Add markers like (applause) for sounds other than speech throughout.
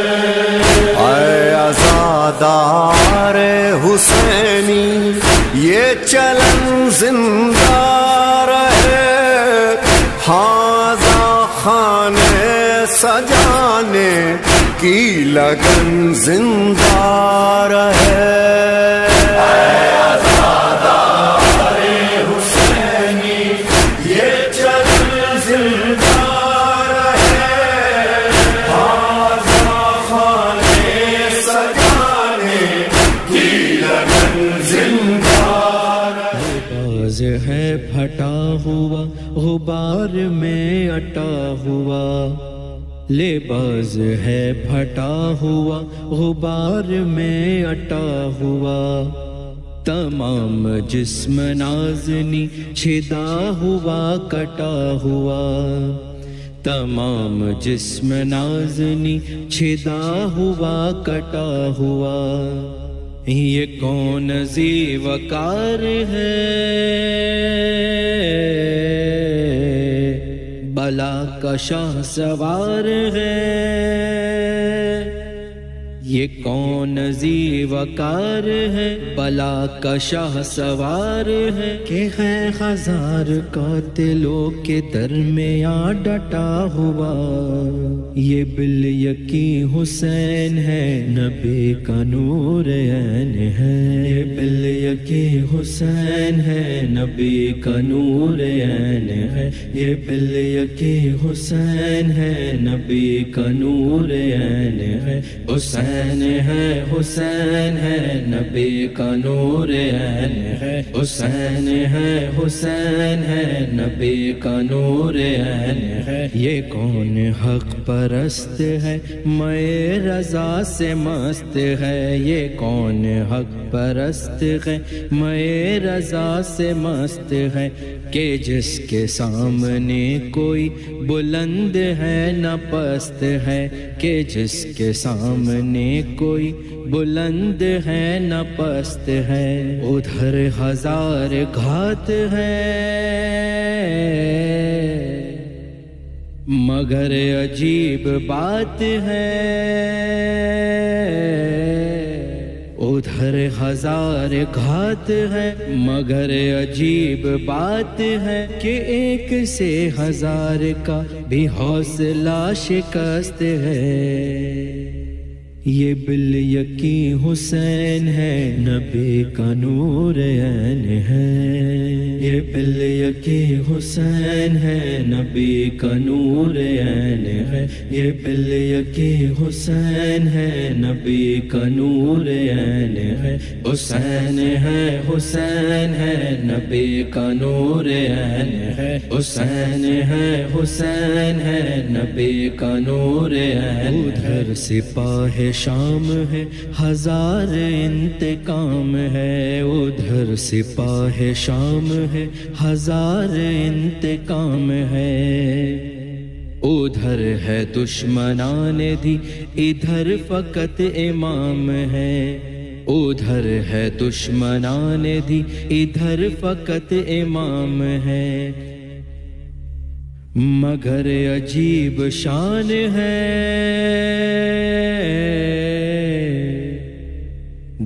आजादार हुसैनी ये चलन जिंदा रहे हाजा खाने सजाने की लगन जिंदा रहे फटा हुआ लेबाज है फटा हुआ गुबार में अटा हुआ तमाम जिस्म नाजनी छिदा हुआ कटा हुआ तमाम जिस्म नाजनी छिदा हुआ कटा हुआ ये कौन जीवकार है कला का सवार है ये कौन जीवकार है बला का शाह सवार है के है हजार कातिलों के आ डटा हुआ ये बिल यकी हुसैन है नबी का नूर है ये बिल यकी हुसैन है नबी का नूर है ये बिल यकी हुसैन है नबी का नूर है हुसैन हुसैन है हुसैन है नबी का नूर ऐन है हुसैन है हुसैन है नबी का नूर ऐन है ये कौन हक परस्त है मै रजा से मस्त है ये कौन हक परस्त है मै रजा से मस्त है के जिसके सामने कोई बुलंद है न पस्त है के जिसके सामने में कोई बुलंद है न पस्त है उधर हजार घात है मगर अजीब बात है उधर हजार घात है मगर अजीब बात है कि एक से हजार का भी हौसला शिकस्त है ये बिल यकी हुसैन है नबी का नूर ऐन है ये बिल यकी हुसैन है नबी का नूर ऐन है ये बिल यकी हुसैन है नबी का नूर ऐन है हुसैन है हुसैन है नबी का नूर ऐन है हुसैन है हुसैन है नबी का नूर ऐन उधर सिपाही शाम है हजार इंतकाम है उधर सिपाह शाम है हजार इंतकाम है उधर है दुश्मनान दी इधर फकत इमाम है उधर है दुश्मनान दी इधर फकत इमाम है मगर अजीब शान है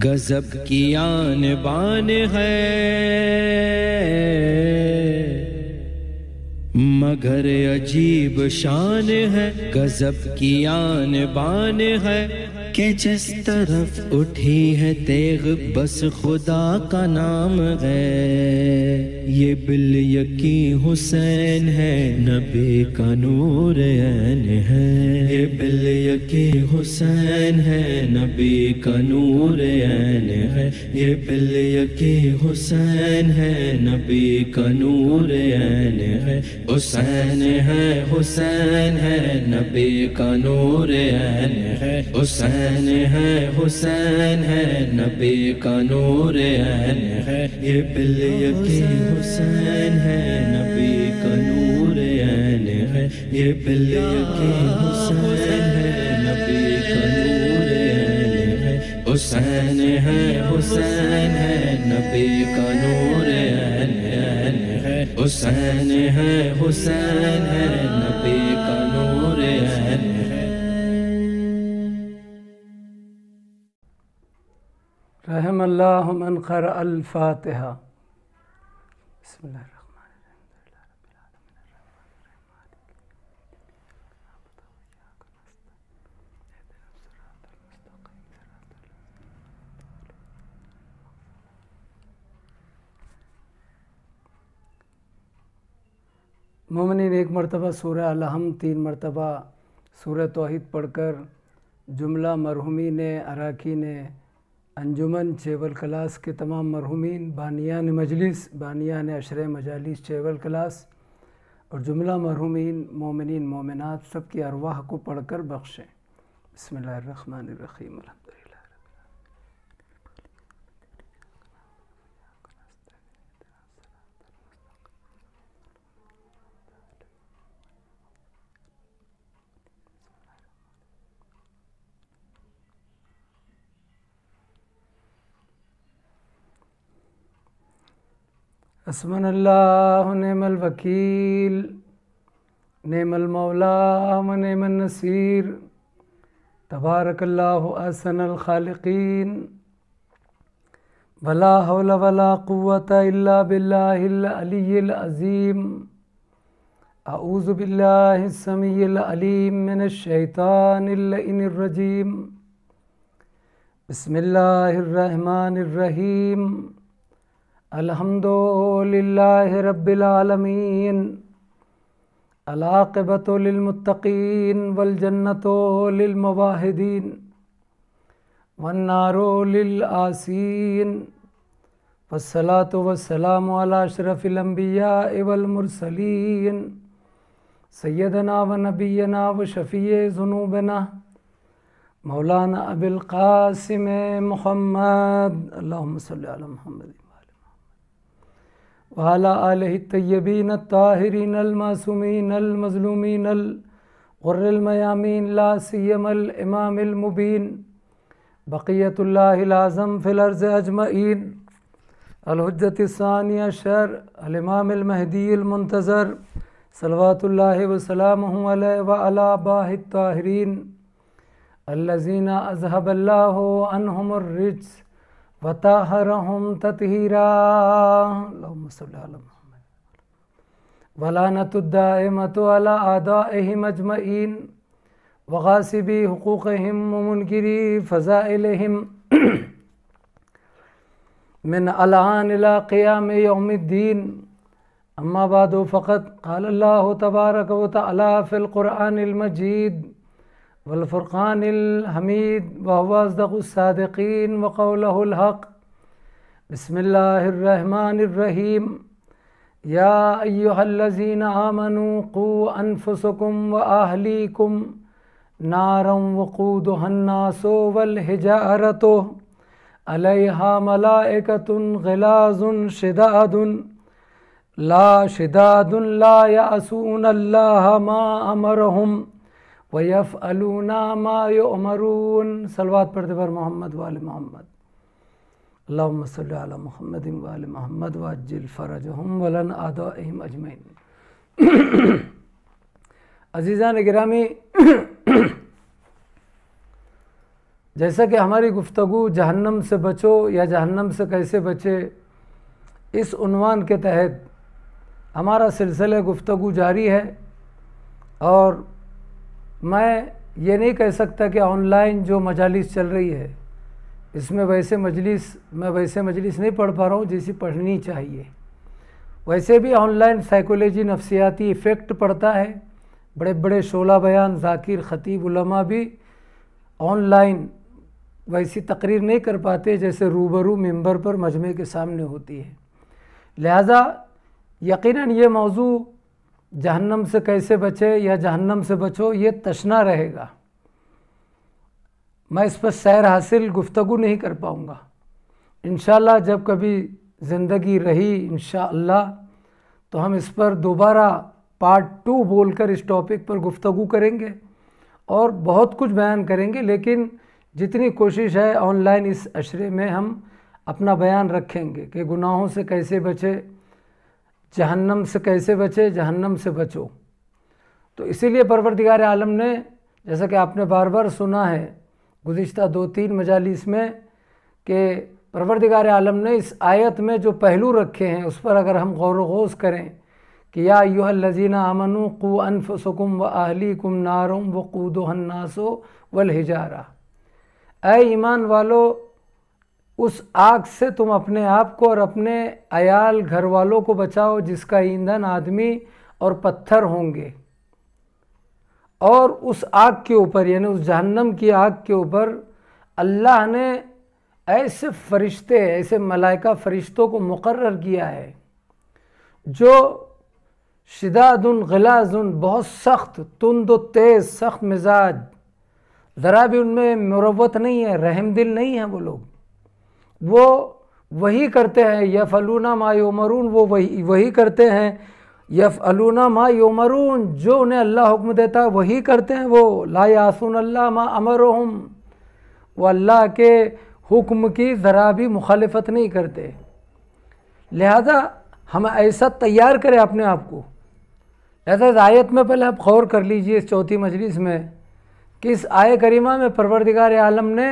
गजब की आन बान है मगर अजीब शान है गजब की आन बान है के जिस तरफ उठी है तेग बस खुदा का नाम है ये बिल यकी हुसैन है नबी का नूर है ये बिल यकी हुसैन है नबी का नूर है ये बिल यकी हुसैन है नबी का नूर है हुसैन है हुसैन है नबी का नूर है हुसैन हुसैन है हुसैन है नबी का नूर ऐन है ये बिल यकीन हुसैन है नबी का नूर ऐन है ये बिल यकीन हुसैन है नबी का नूर ऐन है हुसैन है हुसैन है नबी का नूर ऐन है हुसैन है हुसैन है नबी का अल्लाहमन खर अल्फ़ातहा ममिन एक मरतबा सूर अलहम तीन मरतबा सूर तोहद पढ़कर जुमला मरहूमी ने अराकी ने अंजुमन चेवल क्लास के तमाम मरहूमिन बानियान मजलिस बानियान अशर मजालिस चेवल क्लास और जुमला मरहूमिन मोमिन मोमिनत सब की अरवाह को पढ़कर बख्शें बसमीम حسبنا الله ونعم الوكيل نعم المولى ونعم النصير تبارك الله أحسن الخالقين ولا حول ولا قوة إلا بالله العلي العظيم أعوذ بالله السميع العليم من الشيطان اللئين الرجيم بسم الله الرحمن الرحيم الحمد لله رب العالمين العاقبة للمتقين والجنة للمباهدين والنار للآسين والصلاة والسلام على أشرف الأنبياء والمرسلين سيدنا ونبينا وشفيع ذنوبنا مولانا أبي القاسم محمد اللهم صل على محمد वाला आलहितयबीन ताहरीन अलमासूमीन अलमजलूमीन अलमयामीन लासीमल इमामबिन बक़ीतल्लाज़म फ़िलर्ज़ अजमैन अलहजतसानिया शर अलमामहदीमतज़र सलवातल वसलम वाहताहरीन अल्लज़ीना अजहबल्ला अनहमर्रिज़ وطهرهم تطهيرا اللهم صل على محمد ولانة الدائمة على أعدائهم أجمعين وغاسبي حقوقهم ومنكري فزائلهم (clears throat) من الآن إلى قيام يوم الدين أما بعد فقد قال الله تبارك وتعالى في القرآن المجيد والفرقان الحميد وهو أصدق الصادقين وقوله الحق بسم الله الرحمن الرحيم يا أيها الذين آمنوا قوا أنفسكم وأهليكم نارا وقودها الناس والحجارة عليها ملائكة غلاظ شداد لا شداد لا يأسون الله ما أمرهم वयफ़ अलूनामायमरून सलवात पर मोहम्मद वाल मोहम्मद अल्लाह मोहम्मद वाल महमद वाजिल फ़रज हम वलन आदा अहम अजमैन अजीज़ान गिरामी जैसा कि हमारी गुफ्तगु जहन्नम से बचो या जहन्नम से कैसे बचे इस उनवान के तहत हमारा सिलसिला गुफ्तगु जारी है और मैं ये नहीं कह सकता कि ऑनलाइन जो मजालिस चल रही है इसमें वैसे मजलिस मैं वैसे मजलिस नहीं पढ़ पा रहा हूँ जैसी पढ़नी चाहिए वैसे भी ऑनलाइन साइकोलॉजी नफसियाती इफ़ेक्ट पड़ता है बड़े बड़े शोला बयान जाकिर ख़तीब उलमा भी ऑनलाइन वैसी तकरीर नहीं कर पाते जैसे रूबरू मेंबर पर मजमे के सामने होती है लिहाजा यकीनन ये मौजू जहन्नम से कैसे बचे या जहन्नम से बचो ये तशना रहेगा मैं इस पर सैर हासिल गुफ्तगु नहीं कर पाऊँगा इन जब कभी ज़िंदगी रही इन तो हम इस पर दोबारा पार्ट टू बोलकर इस टॉपिक पर गुफ्तगु करेंगे और बहुत कुछ बयान करेंगे लेकिन जितनी कोशिश है ऑनलाइन इस अशरे में हम अपना बयान रखेंगे कि गुनाहों से कैसे बचे जहन्नम से कैसे बचे जहन्नम से बचो तो इसीलिए परवरदिगार आलम ने जैसा कि आपने बार बार सुना है गुज्त दो तीन मजालिस में कि परवरदिगार आलम ने इस आयत में जो पहलू रखे हैं उस पर अगर हम गौर वोस करें कि या यूह लजीना अमनु कु अनफ सुकुम व अहली कुम नारुम व हन्नासो वल हिजारा ए ईमान वालो उस आग से तुम अपने आप को और अपने अयाल घर वालों को बचाओ जिसका ईंधन आदमी और पत्थर होंगे और उस आग के ऊपर यानी उस जहन्नम की आग के ऊपर अल्लाह ने ऐसे फरिश्ते ऐसे मलाइका फरिश्तों को मुकर्र किया है जो शिदादुन गलाजुन बहुत सख्त तुंद तेज़ सख्त मिजाज ज़रा भी उनमें मुरवत नहीं है रहम दिल नहीं है वो लोग वो वही करते हैं यफ अलूना मा योमरून वो वही वही करते हैं यफ अलूना मा योमरून जो उन्हें अल्लाह हुक्म देता है वही करते हैं वो ला यासून अल्लाह मा अमर वो अल्लाह के हुक्म की ज़रा भी मुखालफत नहीं करते लिहाजा हम ऐसा तैयार करें अपने आप को लिहाजा इस आयत में पहले आप गौर कर लीजिए इस चौथी मजलिस में कि इस आय करीमा में परवरदिगार आलम ने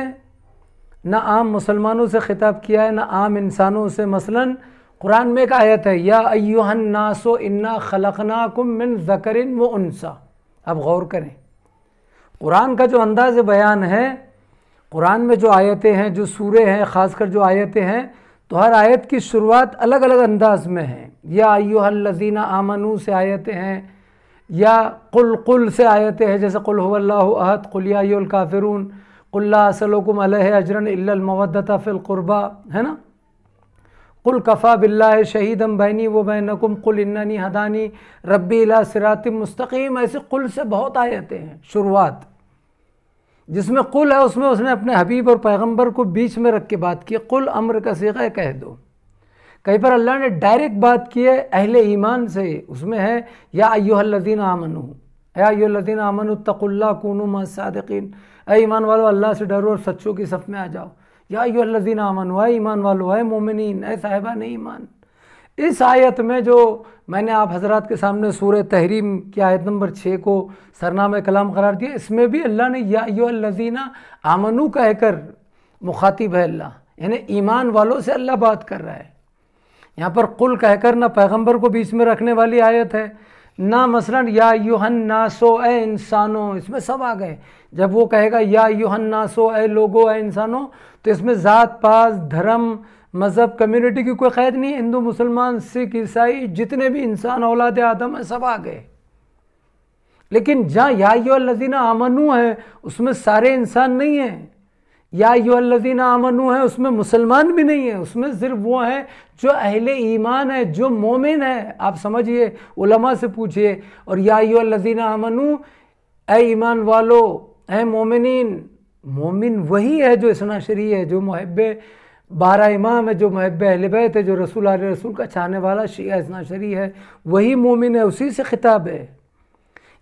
ना आम मुसलमानों से ख़िताब किया है ना आम इंसानों से मसलन कुरान में एक आयत है या अयुहन नासो इन्ना खलकना कुम मिन ज़करिन व उनसा अब गौर करें कुरान का जो अंदाज़ बयान है कुरान में जो आयतें हैं जो सूरे हैं ख़ासकर जो आयतें हैं तो हर आयत की शुरुआत अलग अलग अंदाज में है या लज़ीना आमनू से आयतें हैं या कुल कुल से आयतें हैं जैसे कुल हुल्लाहद कुलियाल काफिरून अलह अजरन इल्लमवदता फ़िलक़ुरबा है ना कुल कफ़ा बिल्ला शहीदम बैनी व बैनकुम कुल इन्नी हदानी रब्बी अला सिरात मुस्तकीम ऐसे कुल से बहुत जाते हैं शुरुआत जिसमें कुल है उसमें उसने अपने हबीब और पैगंबर को बीच में रख के बात की कुल अम्र का सीखा कह दो कहीं पर अल्लाह ने डायरेक्ट बात की है अहल ईमान से उसमें है या अयोहल्लिन आमन या अयोल्लिन आमन तकुल्ला कूनु मसादकिन अः ईमान वालो अल्लाह से डरो और सच्चों की सफ में आ जाओ या यो अल्लाजी अमन हुआ ईमान वालो है मोमिन ए साहिबा नहीं ईमान इस आयत में जो मैंने आप हजरत के सामने सूर तहरीम की आयत नंबर छः को सरनाम कलाम करार दिया इसमें भी अल्लाह ने या यो लजीना आमनू कहकर मुखातिब है अल्लाह यानी ईमान वालों से अल्लाह बात कर रहा है यहाँ पर कुल कहकर ना पैगंबर को बीच में रखने वाली आयत है ना मसलन या यूहन नासो ए इंसानो इसमें सब आ गए जब वो कहेगा या यूहन्ना सो ए लोगो ए इंसानो तो इसमें ज़ात पात धर्म मज़हब कम्युनिटी की कोई कैद नहीं हिंदू मुसलमान सिख ईसाई जितने भी इंसान औलाद आदम है सब आ गए लेकिन जहाँ या लजीना आमनू है उसमें सारे इंसान नहीं हैं या लजीना आमनू है उसमें मुसलमान भी नहीं है उसमें सिर्फ वो हैं जो अहले ईमान है जो मोमिन है आप समझिए उलमा से पूछिए और या लजीना आमनू ए ईमान वालो है मोमिन मोमिन वही है जो इसनाशरी है जो महब बारह इमाम है जो महब अहलबैत है जो रसूल आल रसूल का चाहने वाला शिया इसनाशरी है वही मोमिन है उसी से खिताब है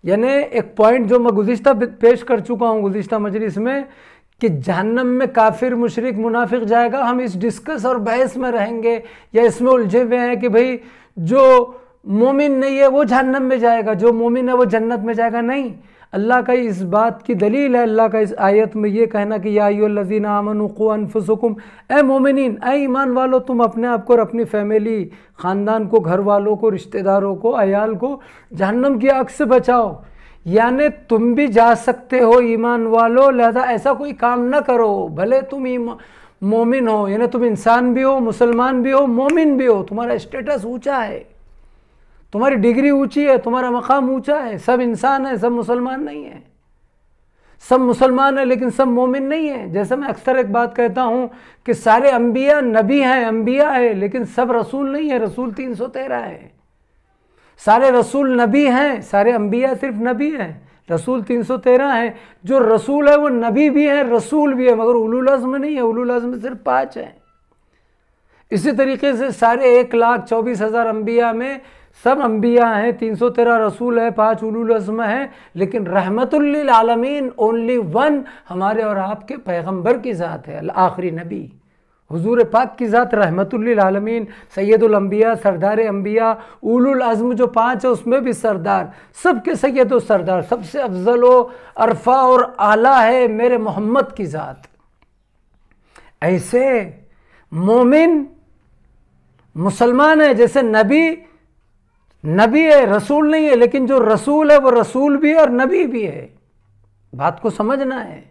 यानी एक पॉइंट जो मैं गुज्त पेश कर चुका हूँ गुज्त मजलिस में कि जहनम में काफिर मुशरक मुनाफिक जाएगा हम इस डिस्कस और बहस में रहेंगे या इसमें उलझे हुए हैं कि भाई जो मोमिन नहीं है वो जहनम में जाएगा जो मोमिन है वो जन्नत में जाएगा नहीं अल्लाह का इस बात की दलील है अल्लाह का इस आयत में ये कहना कि याजीन अमनफ़ुसकुम ए मोमिन ए ईमान वालो तुम अपने आप को और अपनी फैमिली ख़ानदान को घर वालों को रिश्तेदारों को अयाल को जहन्नम की आग से बचाओ यानि तुम भी जा सकते हो ईमान वालो लिहाजा ऐसा कोई काम ना करो भले तुम मोमिन हो यानी तुम इंसान भी हो मुसलमान भी हो मोमिन भी हो तुम्हारा स्टेटस ऊँचा है तुम्हारी डिग्री ऊंची है तुम्हारा मकाम ऊंचा है सब इंसान है सब मुसलमान नहीं है सब मुसलमान है लेकिन सब मोमिन नहीं है जैसे मैं अक्सर एक बात कहता हूँ कि सारे अम्बिया नबी हैं अम्बिया है लेकिन सब रसूल नहीं है रसूल तीन सौ तेरह है सारे रसूल नबी हैं सारे अम्बिया सिर्फ नबी हैं रसूल तीन सौ तेरह हैं जो रसूल है वो नबी भी है रसूल भी है मगर उलूल अज़म नहीं है उलूल अज़म सिर्फ पाँच हैं इसी तरीके से सारे एक लाख चौबीस हज़ार अम्बिया में सब अम्बिया हैं तीन सौ तेरह रसूल है पाँच उलूलजम है लेकिन आलमीन ओनली वन हमारे और आपके पैगंबर की ज़ात है आखिरी नबी हुजूर पाक की ज़ात रहमतुल्लिलालमीन सैदुलम्बिया सरदार अम्बिया उलुल अज़म जो पाँच है उसमें भी सरदार सब के सैद सरदार सबसे अफजल व अरफा और आला है मेरे मोहम्मद की ज़ात ऐसे मोमिन मुसलमान है जैसे नबी नबी है रसूल नहीं है लेकिन जो रसूल है वो रसूल भी है और नबी भी है बात को समझना है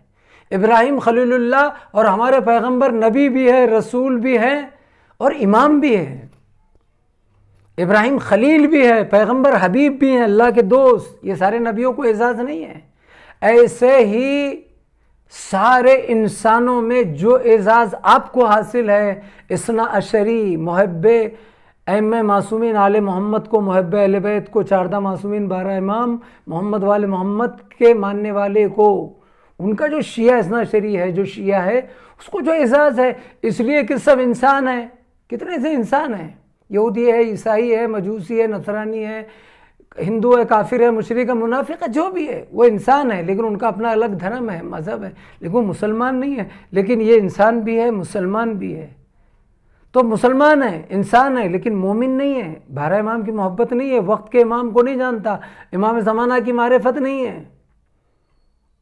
इब्राहिम खलीलुल्लाह और हमारे पैगंबर नबी भी है रसूल भी है और इमाम भी है इब्राहिम खलील भी है पैगंबर हबीब भी हैं अल्लाह के दोस्त ये सारे नबियों को एजाज़ नहीं है ऐसे ही सारे इंसानों में जो एजाज़ आपको हासिल है इसना अशरी महब एम मासूमिन आल मोहम्मद को महब अल बैत को चारदा मासूमिन बारह इमाम मोहम्मद वाले मोहम्मद के मानने वाले को उनका जो शिया इसना शरी है जो शिया है उसको जो एजाज़ है इसलिए कि सब इंसान है कितने से इंसान है यहूदी है ईसाई है मजूसी है नसरानी है हिंदू है काफिर है मुशरक है मुनाफिक है जो भी है वो इंसान है लेकिन उनका अपना अलग धर्म है मज़हब है लेकिन वो मुसलमान नहीं है लेकिन ये इंसान भी है मुसलमान भी है तो मुसलमान है इंसान है लेकिन मोमिन नहीं है बारह इमाम की मोहब्बत नहीं है वक्त के इमाम को नहीं जानता इमाम ज़माना की मारफत नहीं है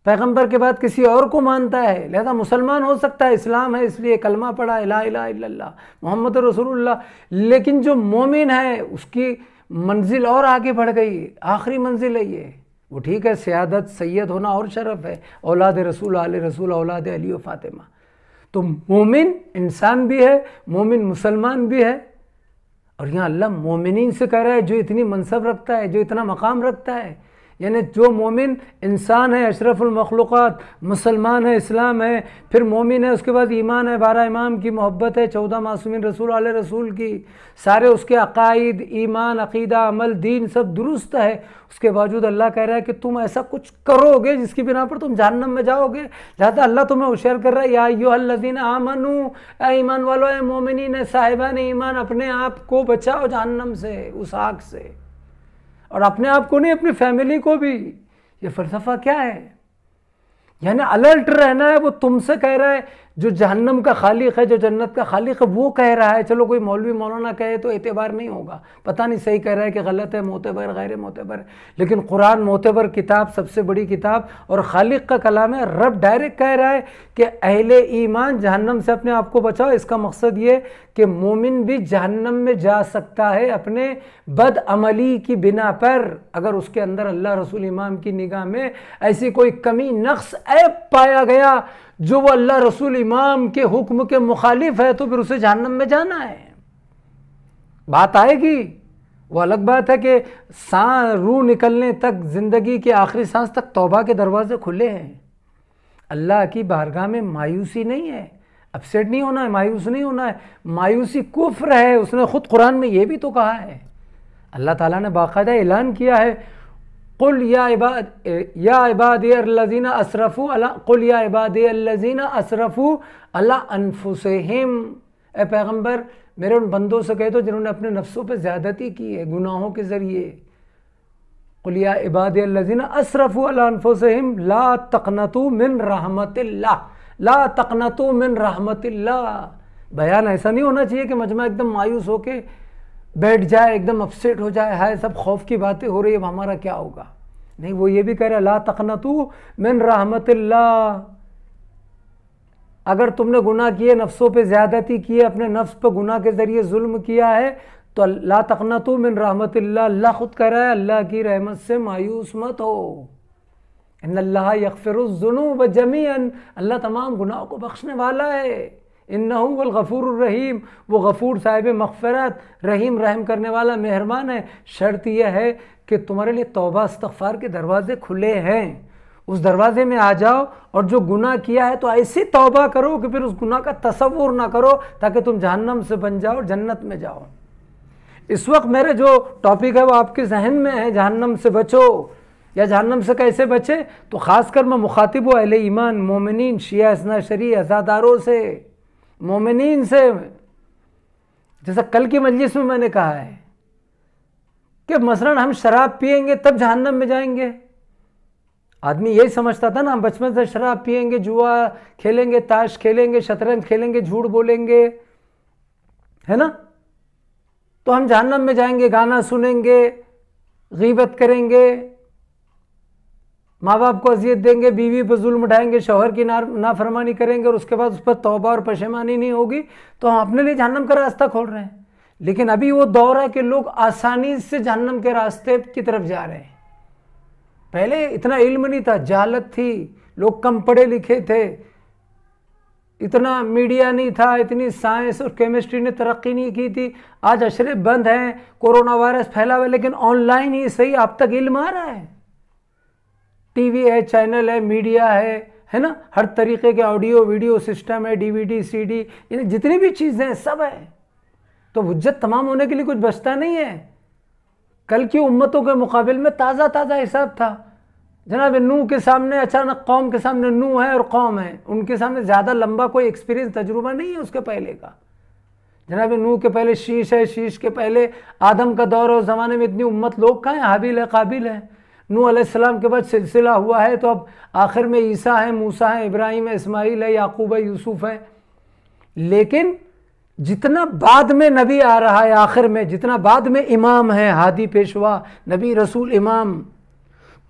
पैगंबर के बाद किसी और को मानता है लिहाजा मुसलमान हो सकता है इस्लाम है इसलिए कलमा पढ़ा ला इला मोहम्मद रसूलुल्लाह लेकिन जो मोमिन है उसकी मंजिल और आगे बढ़ गई आखिरी मंजिल है ये वो ठीक है सियादत सैयद होना और शरफ है औलाद रसूल आल रसूल औलाद अली फातिमा तो मोमिन इंसान भी है मोमिन मुसलमान भी है और यहाँ अल्लाह मोमिन से कह रहा है जो इतनी मनसब रखता है जो इतना मकाम रखता है यानी जो मोमिन इंसान है अशरफुलमखलूक़ मुसलमान है इस्लाम है फिर मोमिन है उसके बाद ईमान है बारह इमाम की मोहब्बत है चौदह मासूमिन रसूल आल रसूल की सारे उसके अकायद ईमान अकीदा अमल दीन सब दुरुस्त है उसके बावजूद अल्लाह कह रहा है कि तुम ऐसा कुछ करोगे जिसकी बिना पर तुम जहनम में जाओगे लिहाजा अल्लाह तुम्हें होशियार कर रहा है या योहल्लिन आमनू ईमान वालो मोमिन साहिबा ने ईमान अपने आप को बचाओ जहन्नम से उस आग से और अपने आप को नहीं अपनी फैमिली को भी ये फ़लसफ़ा क्या है यानी अलर्ट रहना है वो तुमसे कह रहा है जो जहन्नम का खालिक है जो जन्नत का खालिक है वो कह रहा है चलो कोई मौलवी मौलाना कहे तो एतबार नहीं होगा पता नहीं सही कह रहा है कि गलत है मोतबर गैर मोतबर लेकिन कुरान मोतबर किताब सबसे बड़ी किताब और खालिक का कलाम है रब डायरेक्ट कह रहा है कि अहले ईमान जहन्नम से अपने आप को बचाओ इसका मकसद ये कि मोमिन भी जहन्नम में जा सकता है अपने बदअमली की बिना पर अगर उसके अंदर अल्लाह रसूल इमाम की निगाह में ऐसी कोई कमी नक्स ऐप पाया गया जो वो अल्लाह रसूल इमाम के हुक्म के मुखालिफ है तो फिर उसे जहन्नम में जाना है बात आएगी वो अलग बात है कि सांस रू निकलने तक ज़िंदगी के आखिरी सांस तक तौबा के दरवाजे खुले हैं अल्लाह की बारगाह में मायूसी नहीं है अपसेट नहीं होना है मायूस नहीं होना है मायूसी कुफ्र है उसने ख़ुद कुरान में यह भी तो कहा है अल्लाह ताला ने बाकायदा ऐलान किया है कुल या इबाद या इबादीन असरफ़ू अला कुल या इबादीन असरफ़ू अला अनफुसहम ए पैगम्बर मेरे उन बंदों से कह दो जिन्होंने अपने नफ्सों पर ज़्यादती की है गुनाहों के ज़रिए कुलिया इबादीन असरफ़ू अला अनफुसहम ला तकनतु मिन रहमत ला तकनतु मिन रहमत बयान ऐसा नहीं होना चाहिए कि मजमा एकदम मायूस होकर बैठ जाए एकदम अपसेट हो जाए हाय सब खौफ की बातें हो रही है हमारा क्या होगा नहीं वो ये भी कह रहे ला तू मिन रहमत अगर तुमने गुनाह किए नफ्सों पे ज़्यादती किए अपने नफ्स पर गुनाह के ज़रिए जुल्म किया है तो ला तू मिन रहमत अल्लाह खुद कह रहा है अल्लाह की रहमत से मायूस मत हो इन अल्लाह यकफ़िरुज़ुनूब जमीन अल्लाह तमाम गुनाहों को बख्शने वाला है इन्नाहुल गफ़ूर रहीम वो गफ़ूर साहिब मगफ़रत रहीम रहम करने वाला मेहरबान है शर्त यह है कि तुम्हारे लिए तोबा इस्तफ़ार के दरवाज़े खुले हैं उस दरवाज़े में आ जाओ और जो गुनाह किया है तो ऐसी तोबा करो कि फिर उस गुनाह का तस्वुर ना करो ताकि तुम जहन्नम से बन जाओ जन्नत में जाओ इस वक्त मेरे जो टॉपिक है वो आपके जहन में है जहन्नम से बचो या जहन्नम से कैसे बचे तो ख़ासकर मैं मुखातिब अहल ईमान मोमिन शिया इसना शरी अजादारों से मोमिन से जैसा कल की मजलिस में मैंने कहा है कि मसलन हम शराब पियेंगे तब जहन्नम में जाएंगे आदमी यही समझता था ना हम बचपन से शराब पियेंगे जुआ खेलेंगे ताश खेलेंगे शतरंज खेलेंगे झूठ बोलेंगे है ना तो हम जहन्नम में जाएंगे गाना सुनेंगे गीबत करेंगे माँ बाप को अजियत देंगे बीवी पर जुल्म उठाएंगे शोहर की ना नाफरमानी करेंगे और उसके बाद उस पर तोबा और पशेमानी नहीं होगी तो हम अपने लिए जहन्नम का रास्ता खोल रहे हैं लेकिन अभी वो दौर है कि लोग आसानी से जहन्नम के रास्ते की तरफ जा रहे हैं पहले इतना इल्म नहीं था जालत थी लोग कम पढ़े लिखे थे इतना मीडिया नहीं था इतनी साइंस और केमिस्ट्री ने तरक्की नहीं की थी आज अशरे बंद हैं कोरोना वायरस फैला हुआ लेकिन ऑनलाइन ही सही आप तक इल्म आ रहा है टीवी है चैनल है मीडिया है है ना हर तरीके के ऑडियो वीडियो सिस्टम है डीवीडी सीडी ये जितनी भी चीज़ें हैं सब है तो हजत तमाम होने के लिए कुछ बचता नहीं है कल की उम्मतों के मुकाबले में ताज़ा ताज़ा हिसाब था जनाब नू के सामने अचानक कौम के सामने नू है और कौम है उनके सामने ज़्यादा लंबा कोई एक्सपीरियंस तजुर्बा नहीं है उसके पहले का जनाब नू के पहले शीश है शीश के पहले आदम का दौर और ज़माने में इतनी उम्मत लोग कहाँ हैं हाबिल है काबिल है नू आसमाम के बाद सिलसिला हुआ है तो अब आखिर में ईसा है मूसा है इब्राहिम है इसमाइल है याकूब है यूसुफ है लेकिन जितना बाद में नबी आ रहा है आखिर में जितना बाद में इमाम है हादी पेशवा नबी रसूल इमाम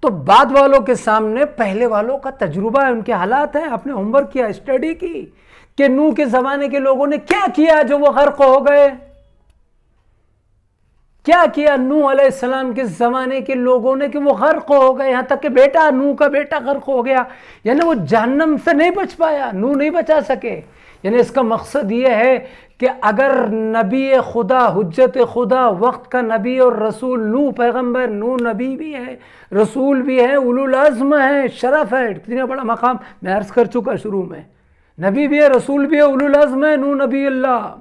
तो बाद वालों के सामने पहले वालों का तजुर्बा है उनके हालात हैं आपने होमवर्क किया स्टडी की कि नू के ज़माने के लोगों ने क्या किया जो वो गर्क हो गए क्या किया नू अलैहिस्सलाम के ज़माने के लोगों ने कि वो गर्क हो गए यहाँ तक कि बेटा नू का बेटा गर्क हो गया यानी वो जहन्नम से नहीं बच पाया नू नहीं बचा सके यानी इसका मकसद ये है कि अगर नबी खुदा हजत खुदा वक्त का नबी और रसूल नू पैगंबर नू नबी भी है रसूल भी है उलूलाज़म है शरफ है कितना बड़ा मकाम मैं अर्ज़ कर चुका शुरू में नबी भी है रसूल भी है उलूलाज़म है नू नबी अल्लाह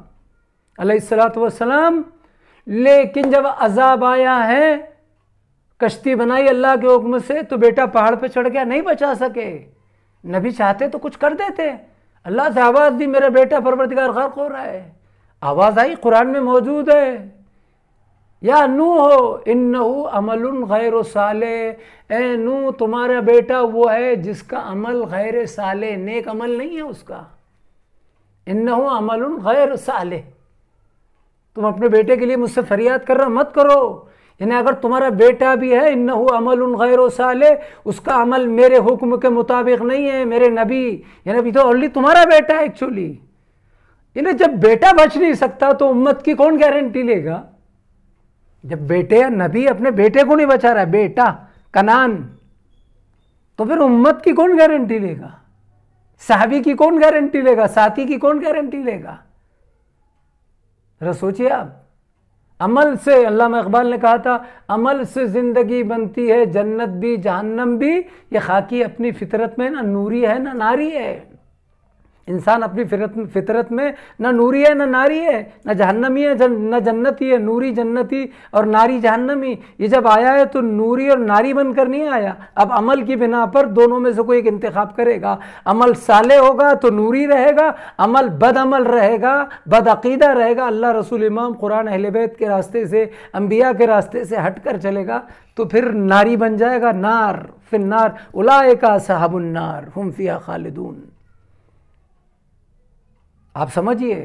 सलात लेकिन जब अजाब आया है कश्ती बनाई अल्लाह के हुक्म से तो बेटा पहाड़ पे चढ़ गया नहीं बचा सके नबी चाहते तो कुछ कर देते अल्लाह से आवाज़ दी मेरा बेटा परवरदिगार गर्क हो रहा है आवाज़ आई कुरान में मौजूद है या नू हो इन अमल गैर साल ए नू तुम्हारा बेटा वो है जिसका अमल गैर साले नेक अमल नहीं है उसका इन अमल गैर साले तुम अपने बेटे के लिए मुझसे फरियाद कर रहा मत करो यानी अगर तुम्हारा बेटा भी है इन अमल उन गैर साले उसका अमल मेरे हुक्म के मुताबिक नहीं है मेरे नबी यानी अभी तो ओनली तुम्हारा बेटा है एक्चुअली यानी जब बेटा बच नहीं सकता तो उम्मत की कौन गारंटी लेगा जब बेटे या नबी अपने बेटे को नहीं बचा रहा है बेटा कनान तो फिर उम्मत की कौन गारंटी लेगा साहबी की कौन गारंटी लेगा साथी की कौन गारंटी लेगा जरा सोचिए आप अमल से अल्लाह इकबाल ने कहा था अमल से ज़िंदगी बनती है जन्नत भी जहन्नम भी ये खाकी अपनी फितरत में ना नूरी है ना नारी है इंसान अपनी फितरत फितरत में ना नूरी है ना नारी है ना जहन्नमी है जन, ना जन्नती है नूरी जन्नती और नारी जहन्नमी ये जब आया है तो नूरी और नारी बनकर नहीं आया अब अमल की बिना पर दोनों में से कोई एक इंतखब करेगा अमल साले होगा तो नूरी रहेगा अमल बदअमल रहेगा बदअीदा रहेगा अल्लाह रसूल इमाम कुरान अहलबैत के रास्ते से अम्बिया के रास्ते से हट कर चलेगा तो फिर नारी बन जाएगा नार फिर नार उलाए का साहबुन्नार हम फिया खालिदून आप समझिए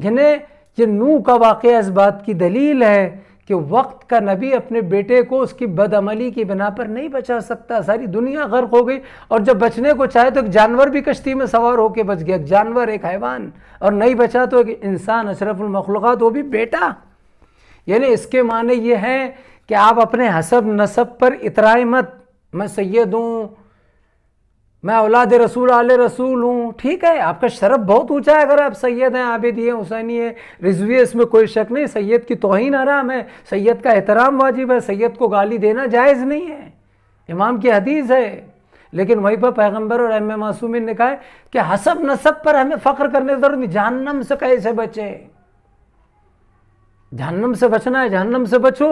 यानी ये नू का वाक़ इस बात की दलील है कि वक्त का नबी अपने बेटे को उसकी बदअमली की बिना पर नहीं बचा सकता सारी दुनिया गर्क हो गई और जब बचने को चाहे तो एक जानवर भी कश्ती में सवार होकर बच गया एक जानवर एक हैवान और नहीं बचा तो एक इंसान अशरफुलमखलूक़ात वो भी बेटा यानी इसके माने ये हैं कि आप अपने हसब नसब पर इतराए मत मैं सैद हूँ मैं औलाद रसूल आल रसूल हूँ ठीक है आपका शरफ बहुत ऊंचा है अगर आप सैयद हैं आबिद हैं हुसैनी है रिजवी है इसमें कोई शक नहीं सैयद की तोहिन आराम है सैयद का एहतराम वाजिब है सैयद को गाली देना जायज़ नहीं है इमाम की हदीस है लेकिन वहीं पर पैगंबर और एम मासूमिन ने कहा है कि हसब नसब पर हमें फ़ख्र करने जरूरत नहीं जहन्नम से कैसे बचे जहन्नम से बचना है जहन्नम से बचो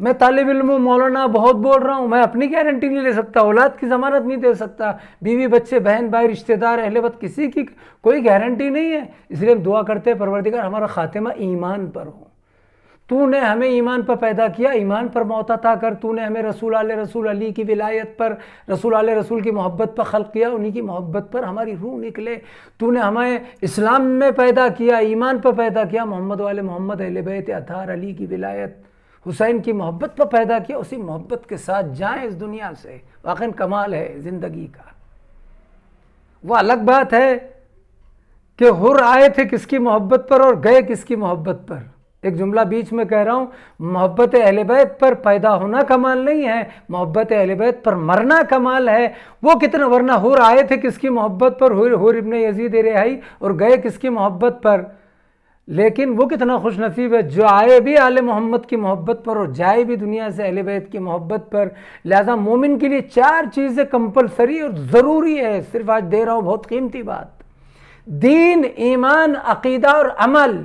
मैं तालब इलम मौलाना बहुत बोल रहा हूँ मैं अपनी गारंटी नहीं ले सकता औलाद की जमानत नहीं दे सकता बीवी बच्चे बहन भाई रिश्तेदार अहले वत किसी की कोई गारंटी नहीं है इसलिए हम दुआ करते हैं परवरदिगार हमारा खातिमा ईमान पर हो तूने हमें ईमान पर पैदा किया ईमान पर मौत था कर तूने हमें रसूल आल रसूल अली की विलायत पर रसूल आल रसूल की मोहब्बत पर खल किया उन्हीं की मोहब्बत पर हमारी रूह निकले तूने हमें इस्लाम में पैदा किया ईमान पर पैदा किया मोहम्मद वाले मोहम्मद अहल बैत अतार अली की विलायत हुसैन की मोहब्बत पर पैदा किया उसी मोहब्बत के साथ जाएं इस दुनिया से वाकई कमाल है ज़िंदगी का वो अलग बात है कि हुर आए थे किसकी मोहब्बत पर और गए किसकी मोहब्बत पर एक जुमला बीच में कह रहा हूँ मोहब्बत अहल बैत पर पैदा होना कमाल नहीं है मोहब्बत अहल बैत पर मरना कमाल है वो कितना वरना हुर आए थे किसकी मोहब्बत पर हुर हुर इबन यजीद रिहाई और गए किसकी मोहब्बत पर लेकिन वो कितना खुश नसीब है जो आए भी आल मोहम्मद की मोहब्बत पर और जाए भी दुनिया से अहल बैत की मोहब्बत पर लिहाजा मोमिन के लिए चार चीज़ें कंपलसरी और ज़रूरी है सिर्फ आज दे रहा हूँ बहुत कीमती बात दीन ईमान अकीदा और अमल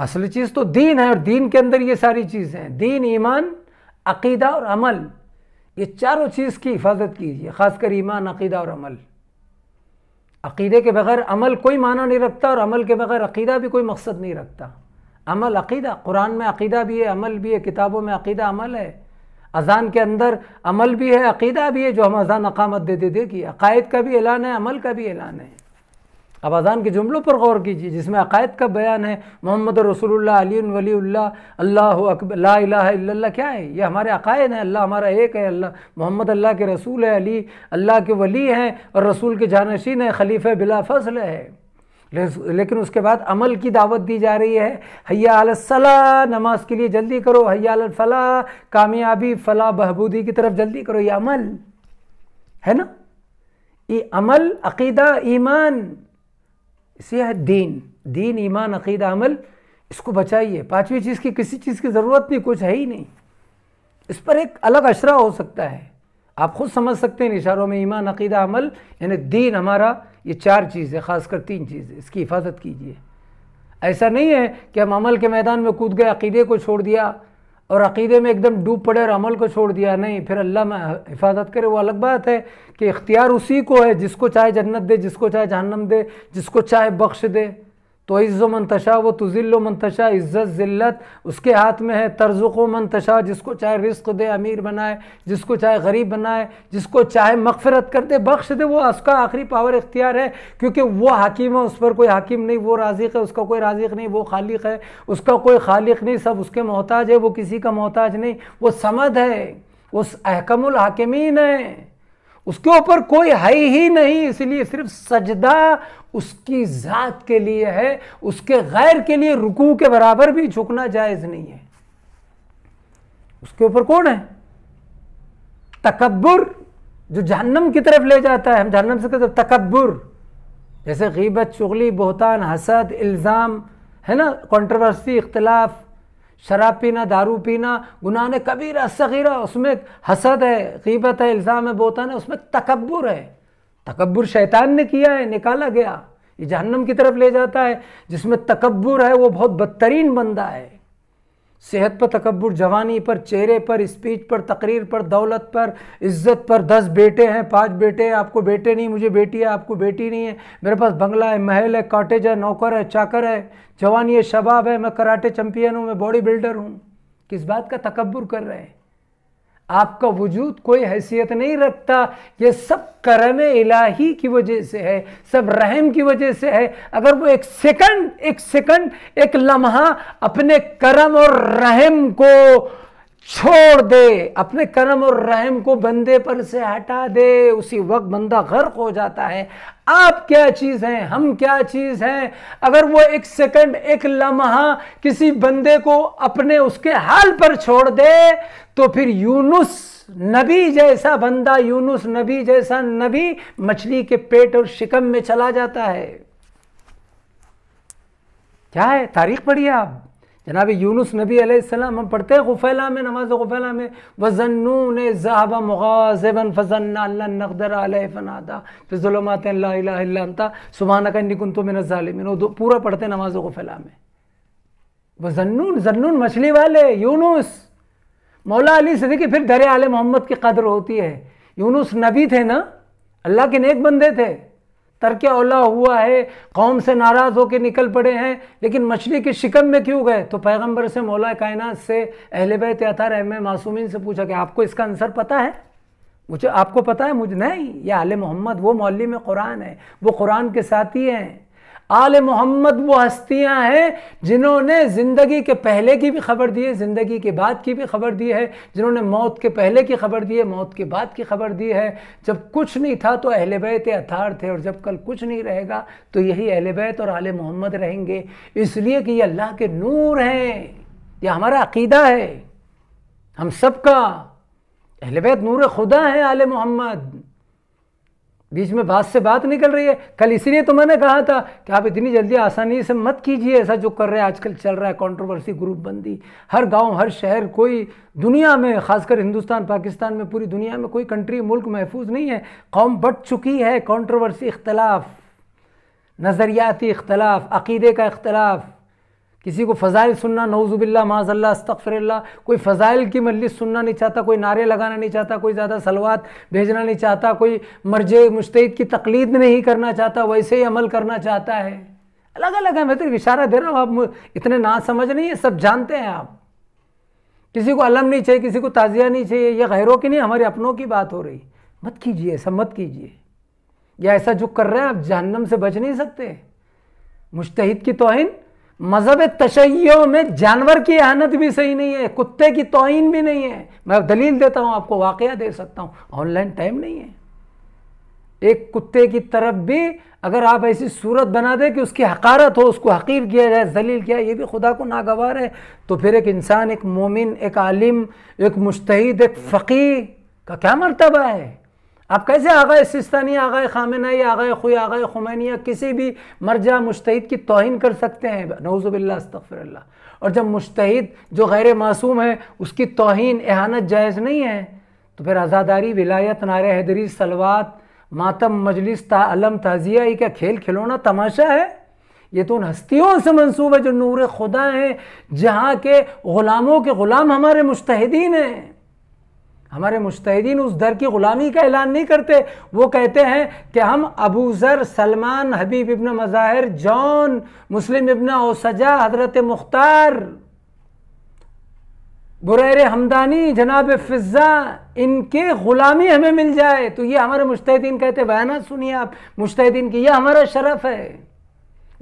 असली चीज़ तो दीन है और दीन के अंदर ये सारी चीज़ें हैं दीन ईमान अकीदा और अमल ये चारों चीज़ की हिफाजत कीजिए खासकर ईमान अकीदा और अमल अकीदे के बगैर अमल कोई माना नहीं रखता और अमल के बगैर अकीदा भी कोई मकसद नहीं रखता अमल अकीदा कुरान में अकीदा भी है अमल भी है किताबों में अकीदा अमल है अजान के अंदर अमल भी है अकीदा भी है जो हम अजान अकामत दे दे देगी अकायद का भी ऐलान है अमल का भी ऐलान है अब अजान के जुमलों पर गौर कीजिए जिसमें अकायद का बयान है मोहम्मद रसोल्ला अल्लाह अकबर क्या है ये हमारे अकायद हैं अल्लाह हमारा एक है अल्लाह मोहम्मद अल्लाह के रसूल है अली अल्लाह के वली हैं और रसूल के जानशीन है खलीफ़ बिला फसल है लेकिन उसके बाद अमल की दावत दी जा रही है हैया अलसला नमाज के लिए जल्दी करो हैया फ़ला कामयाबी फला बहबूदी की तरफ जल्दी करो ये अमल है ना ये अमल अकीदा ईमान इसलिए है दीन दीन ईमान अकीद अमल इसको बचाइए पांचवी चीज़ की किसी चीज़ की ज़रूरत नहीं कुछ है ही नहीं इस पर एक अलग अशरा हो सकता है आप खुद समझ सकते हैं इशारों में ईमान अकीदा अमल यानी दीन हमारा ये चार चीज़ें खासकर तीन चीज़ें इसकी हिफाजत कीजिए ऐसा नहीं है कि हम अमल के मैदान में कूद गए अकीदे को छोड़ दिया और अकीदे में एकदम डूब पड़े और अमल को छोड़ दिया नहीं फिर अल्लाह में हिफाजत करे वो अलग बात है कि इख्तियार उसी को है जिसको चाहे जन्नत दे जिसको चाहे जहन्नम दे जिसको चाहे बख्श दे तो इज़्ज़ो मनतशा वो तुजिल्लो मंतशा इज़्ज़त ज़िल्लत उसके हाथ में है तर्जुको मंतशा जिसको चाहे रिस्क दे अमीर बनाए जिसको चाहे गरीब बनाए जिसको चाहे मगफरत कर दे बख्श दे वो उसका आखिरी पावर इख्तियार है क्योंकि वो हाकिम है उस पर कोई हाकिम नहीं वो राजिक है उसका कोई राजिक नहीं वो खालिक है उसका कोई खालिक नहीं सब उसके मोहताज है वो किसी का मोहताज नहीं वो समद है उस अहकमुल हाकिमीन है उसके ऊपर कोई है ही नहीं इसलिए सिर्फ सजदा उसकी ज़ात के लिए है उसके गैर के लिए रुकू के बराबर भी झुकना जायज़ नहीं है उसके ऊपर कौन है तकबर जो जहन्नम की तरफ ले जाता है हम जहन्नम से कहते हैं तकबर जैसे गीबत चुगली बहतान हसद इल्ज़ाम है ना कंट्रोवर्सी इख्तलाफ शराब पीना दारू पीना गुनाह ने कबीरा सगीरा उसमें हसद है कीबत है इल्ज़ाम है बोतन है उसमें तकबर है तकबर शैतान ने किया है निकाला गया ये जहन्नम की तरफ ले जाता है जिसमें तकबर है वो बहुत बदतरीन बंदा है सेहत पर तकबर जवानी पर चेहरे पर स्पीच पर तकरीर पर दौलत पर इज्जत पर दस बेटे हैं पांच बेटे हैं आपको बेटे नहीं मुझे बेटी है आपको बेटी नहीं है मेरे पास बंगला है महल है कॉटेज है नौकर है चाकर है जवानी है शबाब है मैं कराटे चैम्पियन हूँ मैं बॉडी बिल्डर हूँ किस बात का तकबर कर रहे हैं आपका वजूद कोई हैसियत नहीं रखता ये सब करम इलाही की वजह से है सब रहम की वजह से है अगर वो एक सेकंड एक सेकंड एक लम्हा अपने करम और रहम को छोड़ दे अपने करम और रहम को बंदे पर से हटा दे उसी वक्त बंदा गर्क हो जाता है आप क्या चीज हैं हम क्या चीज हैं अगर वो एक सेकंड एक लम्हा किसी बंदे को अपने उसके हाल पर छोड़ दे तो फिर यूनुस नबी जैसा बंदा यूनुस नबी जैसा नबी मछली के पेट और शिकम में चला जाता है क्या है तारीख पढ़िए आप जनाब यूनुस नबी अलैहिस्सलाम हम पढ़ते हैं गुफैला में नमाज गुफैला में वजनून जहाबा मुगाजबन फजन्ना नकदर फनादा फिजुलमात लाता सुबहाना का निकुन तो मेरा ालिमिन पूरा पढ़ते हैं नमाज गुफैला में वजनून जन्नून मछली वाले यूनुस मौला अली से देखिए फिर दर आल मोहम्मद की कदर होती है यूनुस नबी थे ना अल्लाह के नेक बंदे थे तरक ओला हुआ है कौम से नाराज़ होकर निकल पड़े हैं लेकिन मछली के शिकम में क्यों गए तो पैगंबर से मौला कायनात से अहल बैत अहम मासूमिन से पूछा कि आपको इसका आंसर पता है मुझे आपको पता है मुझे नहीं ये आल मोहम्मद वो मौलम कुरान है वो कुरान के साथी हैं आल मोहम्मद वो हस्तियां हैं जिन्होंने ज़िंदगी के पहले की भी खबर दी है ज़िंदगी के बाद की भी खबर दी है जिन्होंने मौत के पहले की खबर दी है मौत के बाद की खबर दी है जब कुछ नहीं था तो अहल बैत अथार थे और जब कल कुछ नहीं रहेगा तो यही अहल बैत और आल मोहम्मद रहेंगे इसलिए कि ये अल्लाह के नूर हैं यह हमारा अकीदा है हम सबका अहल बैत नूर खुदा है आल मोहम्मद बीच में बात से बात निकल रही है कल इसीलिए तो मैंने कहा था कि आप इतनी जल्दी आसानी से मत कीजिए ऐसा जो कर रहे हैं आजकल चल रहा है कंट्रोवर्सी ग्रुप बंदी हर गांव हर शहर कोई दुनिया में खासकर हिंदुस्तान पाकिस्तान में पूरी दुनिया में कोई कंट्री मुल्क महफूज नहीं है कौम बढ़ चुकी है कॉन्ट्रोवर्सी इख्तलाफ नज़रियाती इख्तलाफ अकीदे का इख्तलाफ़ किसी को फ़ज़ाइल सुनना नौजुबिल्ला माजल्ला अस्तफ़रल्ला कोई फ़ज़ाइल की मजलिस सुनना नहीं चाहता कोई नारे लगाना नहीं चाहता कोई ज़्यादा सलवात भेजना नहीं चाहता कोई मर्ज मुश्तद की तकलीद नहीं करना चाहता वैसे ही अमल करना चाहता है अलग अलग है मैं तो इशारा दे रहा हूँ आप इतने ना समझ नहीं है सब जानते हैं आप किसी को अलम नहीं चाहिए किसी को ताज़िया नहीं चाहिए यह गैरों की नहीं हमारे अपनों की बात हो रही मत कीजिए ऐसा मत कीजिए या ऐसा जो कर रहे हैं आप जहनम से बच नहीं सकते मुश्तहिद की तोहिन मजहब तशैयों में जानवर की एहनत भी सही नहीं है कुत्ते की तोइन भी नहीं है मैं दलील देता हूँ आपको वाक़ दे सकता हूँ ऑनलाइन टाइम नहीं है एक कुत्ते की तरफ भी अगर आप ऐसी सूरत बना दें कि उसकी हकारत हो उसको हकीर किया जाए जलील किया ये भी खुदा को नागवार है तो फिर एक इंसान एक मोमिन एक आलिम एक मुश्तिद एक फ़कीर का क्या मरतबा है आप कैसे आगा सिस्तानी आगा खामनाई आगा खुई आगा खुमैनिया या किसी भी मर्जा मुश्तद की तोहन कर सकते हैं नौज़ुबिल्ला अस्तफ़िरल्ला और जब मुश्तद जो गैर मासूम है उसकी तोहन एहानत जायज़ नहीं है तो फिर आज़ादारी विलायत नार हैदरी सलवात मातम मजलिस तालम ताज़िया ये क्या खेल खिलौना तमाशा है ये तो उन हस्तियों से मंसूब है जो नूर खुदा हैं जहाँ के ग़ुलामों के ग़ुलाम हमारे मुश्तिन हैं हमारे मुश्तिन उस दर की ग़ुलामी का ऐलान नहीं करते वो कहते हैं कि हम अबू ज़र सलमान हबीब इबन मज़ाहिर जॉन मुस्लिम इबन ओसजा हज़रत मुख्तार बुरैर हमदानी जनाब फिज़ा इनके ग़ुलामी हमें मिल जाए तो ये हमारे मुश्तिन कहते बयाना सुनिए आप मुश्तिन की यह हमारा शरफ़ है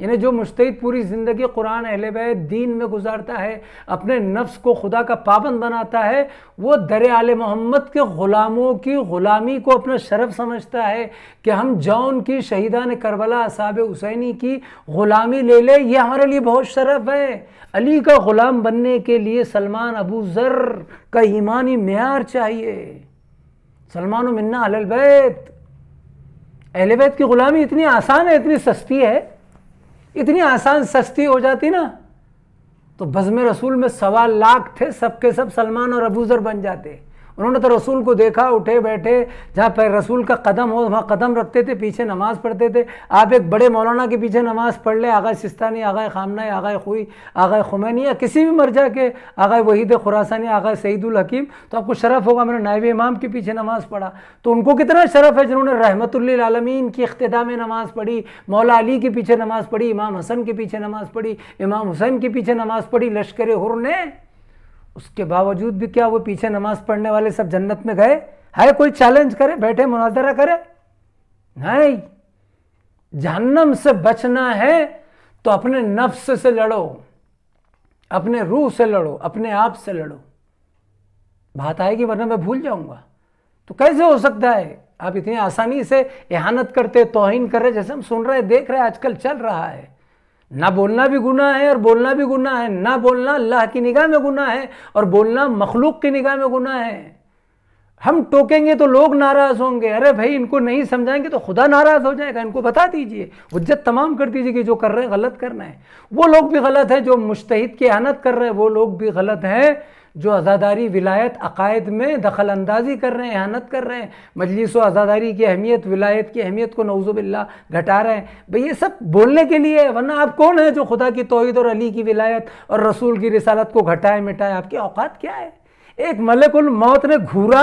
यानी जो मुश्तद पूरी ज़िंदगी कुरान अहल बैत दीन में गुजारता है अपने नफ्स को खुदा का पाबंद बनाता है वो दर आल मोहम्मद के ग़ुलामों की ग़ुलामी को अपना शरफ समझता है कि हम जौन की शहीदान करबला असाब हुसैनी की ग़ुलामी ले ले ये हमारे लिए बहुत शरफ है अली का ग़ुलाम बनने के लिए सलमान अबू ज़र का ईमानी मैार चाहिए सलमान मन्ना अलबैत बैत अहल की ग़ुलामी इतनी आसान है इतनी सस्ती है इतनी आसान सस्ती हो जाती ना तो बज़म रसूल में सवा लाख थे सबके सब सलमान और अबूज़र बन जाते उन्होंने तो रसूल को देखा उठे बैठे जहाँ पर रसूल का कदम हो वहाँ कदम रखते थे पीछे नमाज़ पढ़ते थे आप एक बड़े मौलाना के पीछे नमाज़ पढ़ लें आगा सिस्तानी आगा खामना आगा खुई आगा खुमैनी या किसी भी मर्जा के आगा वहीद खुरासानी आगा सईदुल हकीम तो आपको शरफ़ होगा मैंने नायब इमाम के पीछे नमाज़ पढ़ा तो उनको कितना शरफ़ है जिन्होंने आलमीन की अख्ताम में नमाज़ पढ़ी मौला अली के पीछे नमाज़ पढ़ी इमाम हसन के पीछे नमाज़ पढ़ी इमाम हुसैन के पीछे नमाज़ पढ़ी लश्कर हुर ने उसके बावजूद भी क्या वो पीछे नमाज पढ़ने वाले सब जन्नत में गए है कोई चैलेंज करे बैठे मुनाजरा करे नहीं जहन्नम से बचना है तो अपने नफ्स से लड़ो अपने रूह से लड़ो अपने आप से लड़ो बात आएगी वरना मैं भूल जाऊंगा तो कैसे हो सकता है आप इतनी आसानी से एहानत करते तोहिन कर रहे जैसे हम सुन रहे देख रहे आजकल चल रहा है ना बोलना भी गुना है और बोलना भी गुना है ना बोलना अल्लाह की निगाह में गुना है और बोलना मखलूक की निगाह में गुना है हम टोकेंगे तो लोग नाराज़ होंगे अरे भाई इनको नहीं समझाएंगे तो खुदा नाराज़ हो जाएगा इनको बता दीजिए उज्जत तमाम कर दीजिए कि जो कर रहे हैं गलत करना है वो लोग भी गलत है जो मुश्तिद की अनत कर रहे हैं वो लोग भी गलत हैं जो आज़ादारी विलायत अकायद में दखल अंदाजी कर रहे हैं एहानत कर रहे हैं मजलिस आज़ादारी की अहमियत विलायत की अहमियत को नवज़ुबिल्ला घटा रहे हैं भाई ये सब बोलने के लिए है वरना आप कौन है जो खुदा की तोहद और अली की विलायत और रसूल की रिसालत को घटाए मिटाए आपकी औकात क्या है एक मलकुल मौत ने घूरा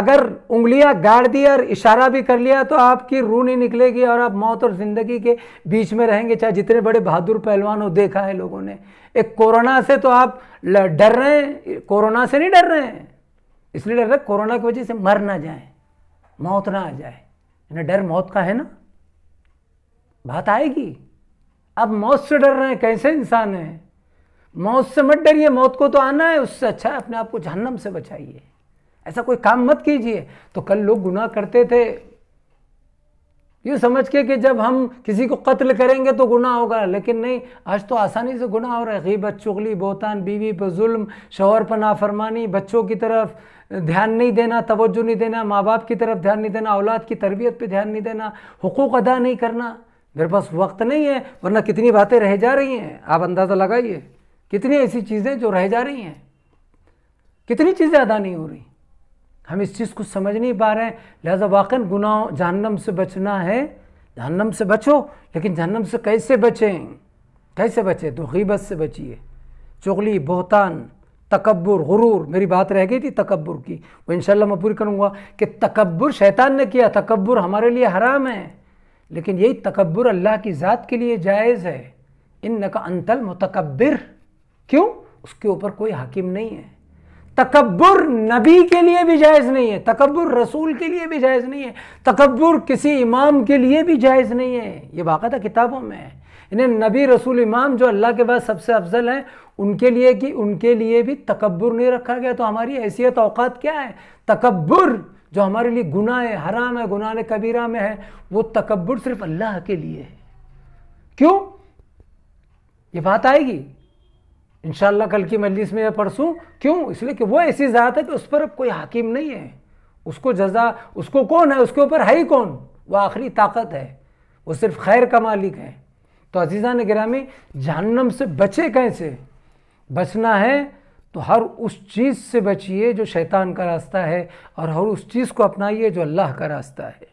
अगर उंगलियां गाड़ दी और इशारा भी कर लिया तो आपकी रू नहीं निकलेगी और आप मौत और ज़िंदगी के बीच में रहेंगे चाहे जितने बड़े बहादुर पहलवान हो देखा है लोगों ने एक कोरोना से तो आप डर रहे हैं कोरोना से नहीं डर रहे हैं इसलिए डर रहे कोरोना की वजह से मर ना जाए मौत ना आ जाए ना डर मौत का है ना बात आएगी आप मौत से डर रहे हैं कैसे इंसान हैं मौत से मत डरिए मौत को तो आना है उससे अच्छा है अपने आप को जहन्नम से बचाइए ऐसा कोई काम मत कीजिए तो कल लोग गुनाह करते थे ये समझ के कि जब हम किसी को कत्ल करेंगे तो गुनाह होगा लेकिन नहीं आज तो आसानी से गुनाह हो रहा है गीबत चुगली बोतान बीवी पर जुल्म शोहर पर नाफरमानी बच्चों की तरफ ध्यान नहीं देना तवज्जो नहीं देना माँ बाप की तरफ ध्यान नहीं देना औलाद की तरबियत पे ध्यान नहीं देना हुकूक़ अदा नहीं करना मेरे पास वक्त नहीं है वरना कितनी बातें रह जा रही हैं आप अंदाज़ा लगाइए कितनी ऐसी चीज़ें जो रह जा रही हैं कितनी चीज़ें अदा नहीं हो रही हम इस चीज़ को समझ नहीं पा रहे हैं लिहाजा वाक़न गुनाह जहन्नम से बचना है जहन्नम से बचो लेकिन जहन्नम से कैसे बचें कैसे बचें तो गीबत से बचिए चुगली बोहतान तकबर गुरूर मेरी बात रह गई थी तकबर की वो इंशाल्लाह मैं पूरी करूँगा कि तकबर शैतान ने किया तकबर हमारे लिए हराम है लेकिन यही तकबर अल्लाह की ज़ात के लिए जायज़ है इन न का अंतल मतकबर क्यों उसके ऊपर कोई हाकिम नहीं है तकबर नबी के लिए भी जायज़ नहीं है तकबर रसूल के लिए भी जायज़ नहीं है तकबर किसी इमाम के लिए भी जायज़ नहीं है ये बाकायदा किताबों में है इन्हें नबी रसूल इमाम जो अल्लाह के बाद सबसे अफजल हैं उनके लिए कि उनके लिए भी तकबर नहीं रखा गया तो हमारी हैसियत अवकात क्या है तकबर जो हमारे लिए गुनाह है हराम है गुनाह कबीरा में है वो तकबर सिर्फ अल्लाह के लिए है क्यों ये बात आएगी इन कल की मजलिस में या परसूँ क्यों इसलिए कि वो ऐसी ज़ात है कि उस पर अब कोई हाकिम नहीं है उसको जजा उसको कौन है उसके ऊपर है ही कौन वह आखिरी ताकत है वो सिर्फ खैर का मालिक है तो अजीज़ा ने ग्रामी जहन्नम से बचे कैसे बचना है तो हर उस चीज़ से बचिए जो शैतान का रास्ता है और हर उस चीज़ को अपनाइए जो अल्लाह का रास्ता है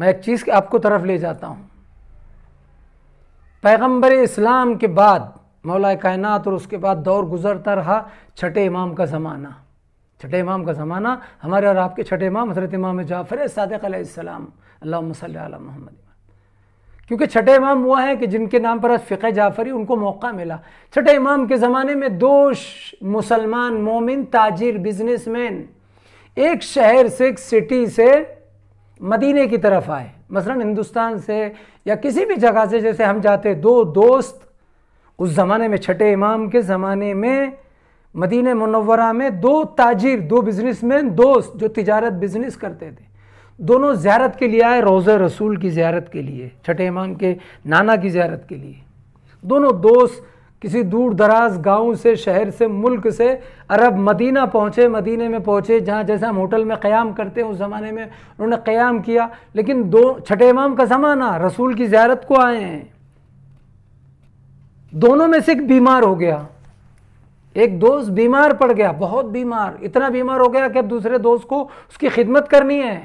मैं एक चीज़ आपको तरफ ले जाता हूँ पैगम्बर इस्लाम के बाद मौला कायनात और उसके बाद दौर गुजरता रहा छठे इमाम का ज़माना छठे इमाम का ज़माना हमारे और आपके छठे इमाम हजरत इमाम जाफ़र सदक आसमाम अल्लाह मोहम्मद क्योंकि छठे इमाम वह है कि जिनके नाम पर फ़िक़ जाफ़री उनको मौका मिला छठे इमाम के ज़माने में दो मुसलमान मोमिन ताजिर बिजनेसमैन एक शहर से एक सिटी से मदीने की तरफ आए मसलन हिंदुस्तान से या किसी भी जगह से जैसे हम जाते दो दोस्त उस ज़माने में छठे इमाम के ज़माने में मदीन मनवरा में दो ताजिर दो बिजनेसमैन दोस्त जो तिजारत बिजनेस करते थे दोनों ज्यारत के लिए आए रोज़ रसूल की ज्यारत के लिए छठे इमाम के नाना की ज्यारत के लिए दोनों दोस्त किसी दूर दराज गाँव से शहर से मुल्क से अरब मदीना पहुँचे मदीने में पहुँचे जहाँ जैसे हम होटल में क्याम करते हैं उस ज़माने में उन्होंने क़्याम किया लेकिन दो छठे इमाम का ज़माना रसूल की ज्यारत को आए हैं दोनों में से एक बीमार हो गया एक दोस्त बीमार पड़ गया बहुत बीमार इतना बीमार हो गया कि अब दूसरे दोस्त को उसकी खिदमत करनी है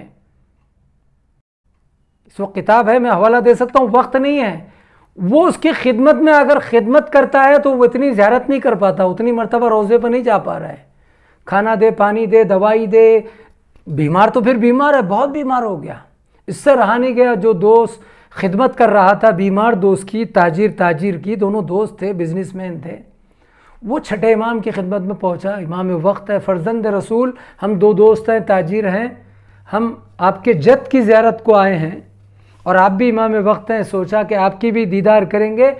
इस वक्त किताब है मैं हवाला दे सकता हूं वक्त नहीं है वो उसकी खिदमत में अगर खिदमत करता है तो वो इतनी ज्यारत नहीं कर पाता उतनी मरतबा रोज़े पर नहीं जा पा रहा है खाना दे पानी दे दवाई दे बीमार तो फिर बीमार है बहुत बीमार हो गया इससे रहा नहीं गया जो दोस्त खिदमत कर रहा था बीमार दोस्त की ताजिर ताजिर की दोनों दोस्त थे बिजनेसमैन थे वो छठे इमाम की खिदमत में पहुंचा इमाम वक्त है फर्जंद रसूल हम दो दोस्त हैं ताजिर हैं हम आपके जद की ज्यारत को आए हैं और आप भी इमाम वक्त हैं सोचा कि आपकी भी दीदार करेंगे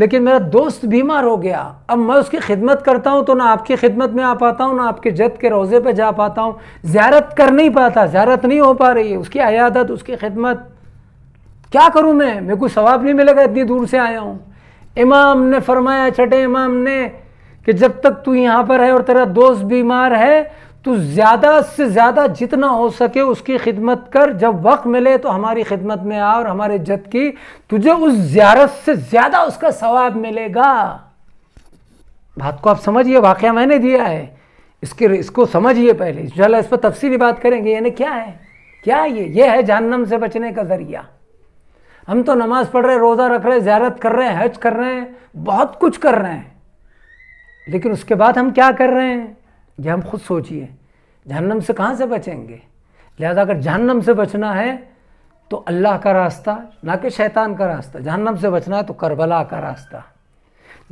लेकिन मेरा दोस्त बीमार हो गया अब मैं उसकी खिदमत करता हूँ तो ना आपकी खिदमत में आ पाता हूँ ना आपके जद के रोज़े पे जा पाता हूँ ज्यारत कर नहीं पाता ज्यारत नहीं हो पा रही है उसकी अयादत उसकी खिदमत क्या करूं मैं मेरे को सवाब नहीं मिलेगा इतनी दूर से आया हूं इमाम ने फरमाया छठे इमाम ने कि जब तक तू यहां पर है और तेरा दोस्त बीमार है तो ज़्यादा से ज़्यादा जितना हो सके उसकी खिदमत कर जब वक्त मिले तो हमारी खिदमत में आ और हमारे जद की तुझे उस ज्यारत से ज़्यादा उसका सवाब मिलेगा बात को आप समझिए वाक्य मैंने दिया है इसके इसको समझिए पहले इस पर तफसीली बात करेंगे यानी क्या है क्या है ये ये है जहन्नम से बचने का ज़रिया हम तो नमाज पढ़ रहे रोज़ा रख रहे ज्यारत कर रहे हैं हज कर रहे हैं बहुत कुछ कर रहे हैं लेकिन उसके बाद हम क्या कर रहे हैं यह हम खुद सोचिए जहन्नम से कहाँ से बचेंगे लिहाजा अगर जहन्नम से बचना है तो अल्लाह का रास्ता ना कि शैतान का रास्ता जहन्नम से बचना है तो करबला का रास्ता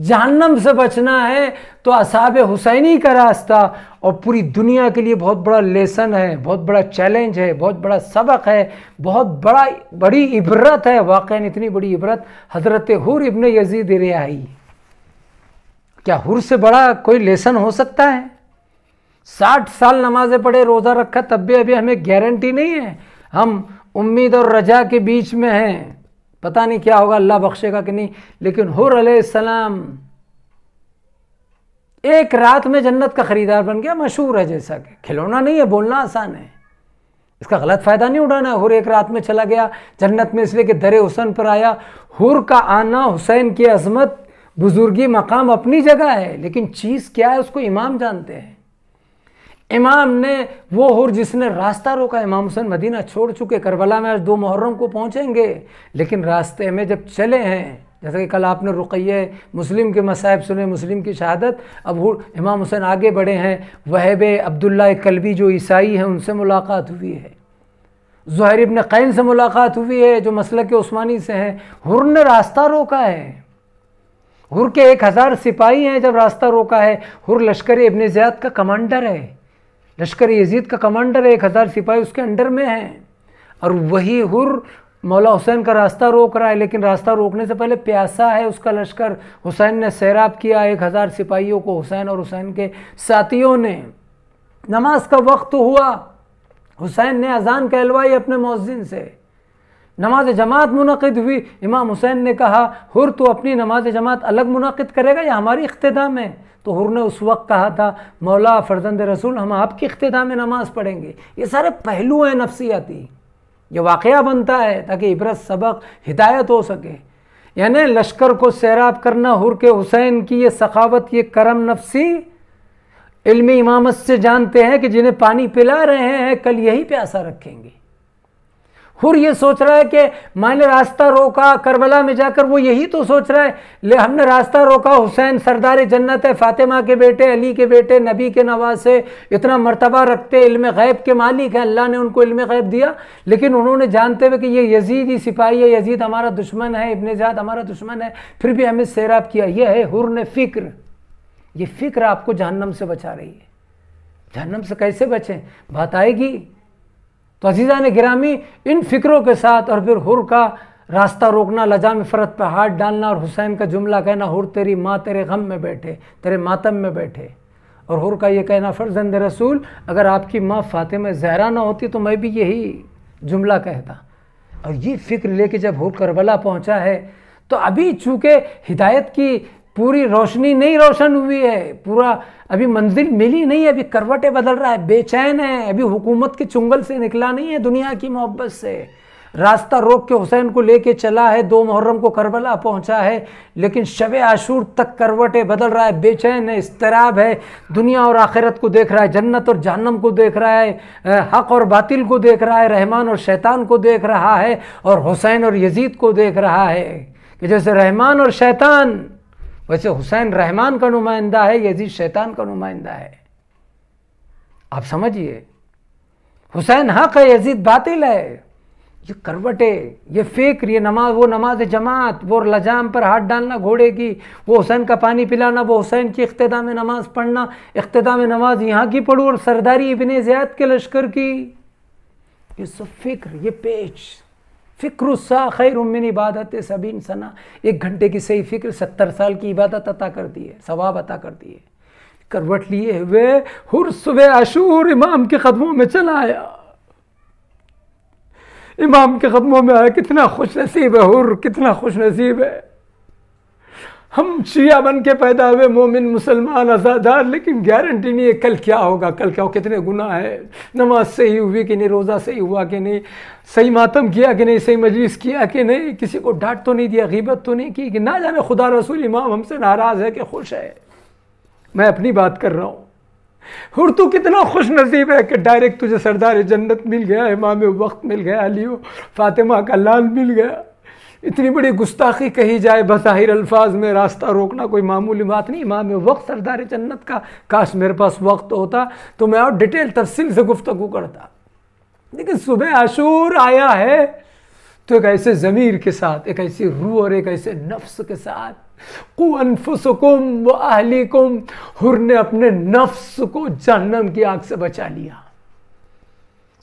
जहन्नम से बचना है तो असाब हुसैनी का रास्ता और पूरी दुनिया के लिए बहुत बड़ा लेसन है बहुत बड़ा चैलेंज है बहुत बड़ा सबक है बहुत बड़ा बड़ी इबरत है वाकई इतनी बड़ी इबरत हजरत हुर इबन यजीद आई क्या हुर से बड़ा कोई लेसन हो सकता है साठ साल नमाजें पढ़े रोज़ा रखा तब भी अभी हमें गारंटी नहीं है हम उम्मीद और रजा के बीच में हैं पता नहीं क्या होगा अल्लाह बख्शेगा कि नहीं लेकिन हुर सलाम एक रात में जन्नत का खरीदार बन गया मशहूर है जैसा कि खिलौना नहीं है बोलना आसान है इसका गलत फ़ायदा नहीं उठाना हुर एक रात में चला गया जन्नत में इसलिए कि दरे हुसन पर आया हुर का आना हुसैन की अजमत बुजुर्गी मकाम अपनी जगह है लेकिन चीज़ क्या है उसको इमाम जानते हैं इमाम ने वो हुर जिसने रास्ता रोका इमाम हुसैन मदीना छोड़ चुके करबला में आज दो मुहर्रम को पहुँचेंगे लेकिन रास्ते में जब चले हैं जैसे कि कल आपने रुकैये मुस्लिम के मसायब सुने मुस्लिम की शहादत अब इमाम हुसैन आगे बढ़े हैं वहब अब्दुल्ला कलबी जो ईसाई हैं उनसे मुलाकात हुई है जहर इबन कैन से मुलाकात हुई है जो मसल के उस्मानी से हैं हुर ने रास्ता रोका है हुर के एक हज़ार सिपाही हैं जब रास्ता रोका है हुर लश्कर इबन ज़ियाद का कमांडर है लश्कर यजीद का कमांडर एक हज़ार सिपाही उसके अंडर में हैं और वही हुर मौला हुसैन का रास्ता रोक रहा है लेकिन रास्ता रोकने से पहले प्यासा है उसका लश्कर हुसैन ने सैराब किया एक हज़ार सिपाहियों को हुसैन और हुसैन के साथियों ने नमाज का वक्त हुआ हुसैन ने अजान कहलवाई अपने मौजिन से नमाज जमात मुनद हुई इमाम हुसैन ने कहा हुर तो अपनी नमाज जमात अलग मुनद करेगा या हमारी इख्तदाम है तो हुर ने उस वक्त कहा था मौला फर्जंद रसूल हम आपकी इख्तदाम में नमाज पढ़ेंगे ये सारे पहलू हैं नफसियाती ये वाक़ बनता है ताकि इबरत सबक हिदायत हो सके यानी लश्कर को सैराब करना हुर के हुसैन की ये सखावत ये करम नफसी इलमी इमामत से जानते हैं कि जिन्हें पानी पिला रहे हैं कल यही प्यासा रखेंगे हुर ये सोच रहा है कि मैंने रास्ता रोका करबला में जाकर वो यही तो सोच रहा है ले हमने रास्ता रोका हुसैन सरदार जन्नत है फातिमा के बेटे अली के बेटे नबी के नवाज़ से इतना मरतबा रखते इल्म गैब के मालिक हैं अल्लाह ने उनको इल्म गैब दिया लेकिन उन्होंने जानते हुए कि ये यजीद ही सिपाही है यजीद हमारा दुश्मन है इबन जात हमारा दुश्मन है फिर भी हमें सैराब किया यह है हुर ने फ़िक्र ये फ़िक्र आपको जहन्नम से बचा रही है जहन्नम से कैसे बचें बात आएगी तो अजीज़ा ने गिरामी इन फ़िक्रों के साथ और फिर हुर का रास्ता रोकना लजाम फ़रत पर हाथ डालना और हुसैन का जुमला कहना हुर तेरी माँ तेरे गम में बैठे तेरे मातम में बैठे और हुर का ये कहना फ़र्जंद रसूल अगर आपकी माँ फातिमा जहरा ना होती तो मैं भी यही जुमला कहता और ये फ़िक्र लेके जब हुर करबला पहुँचा है तो अभी चूँकि हिदायत की पूरी रोशनी नहीं रोशन हुई है पूरा अभी मंजिल मिली नहीं है अभी करवटें बदल रहा है बेचैन है अभी हुकूमत के चुंगल से निकला नहीं है दुनिया की मोहब्बत से रास्ता रोक के हुसैन को लेके चला है दो मुहर्रम को करबला पहुंचा है लेकिन शब आशूर तक करवटें बदल रहा है बेचैन है इसतराब है दुनिया और आखिरत को देख रहा है जन्नत और जहन्नम को देख रहा है हक और बातिल को देख रहा है रहमान और शैतान को देख रहा है और हुसैन और यजीद को देख रहा है कि जैसे रहमान और शैतान वैसे हुसैन रहमान का नुमाइंदा है यजीद शैतान का नुमाइंदा है आप समझिए हुसैन हक है यजीद बातिल है ये करवटे ये फेक ये नमाज वो नमाज जमात वो लजाम पर हाथ डालना घोड़े की वो हुसैन का पानी पिलाना वो हुसैन की अख्तदा में नमाज पढ़ना अख्तदा में नमाज यहाँ की पढ़ू और सरदारी इबन ज्यादात के लश्कर की ये सब फिक्र ये पेच फ़िक्रुस्सा खैर उमिन इबादत सभी सना एक घंटे की सही फ़िक्र सत्तर साल की इबादत अता करती है सवाब अता करती है करवट लिए हुए हुर सुबह अशूर इमाम के कदमों में चला आया इमाम के कदमों में आया कितना खुश नसीब है हुर कितना खुश नसीब है हम शिया बन के पैदा हुए मोमिन मुसलमान आज़ादार लेकिन गारंटी नहीं है कल क्या होगा कल क्या हो कितने गुना है नमाज सही हुई कि नहीं रोज़ा सही हुआ कि नहीं सही मातम किया कि नहीं सही मजलिस किया कि नहीं किसी को डांट तो नहीं दिया गिबत तो नहीं की कि ना जाने खुदा रसूल इमाम हमसे नाराज़ है कि खुश है मैं अपनी बात कर रहा हूँ और तू कितना खुश नसीब है कि डायरेक्ट तुझे सरदार जन्नत मिल गया इमाम वक्त मिल गया अली फातिमा का लाल मिल गया इतनी बड़ी गुस्ताखी कही जाए बसाहिर अल्फाज में रास्ता रोकना कोई मामूली बात नहीं इमाम वक्त सरदार जन्नत का काश मेरे पास वक्त होता तो मैं और डिटेल तफसील से गुफ्तु करता लेकिन सुबह आशूर आया है तो एक ऐसे ज़मीर के साथ एक ऐसी रूह और एक ऐसे नफ्स के साथ कुम अनफुसकुम अहली कुम हुर ने अपने नफ्स को जहनम की आग से बचा लिया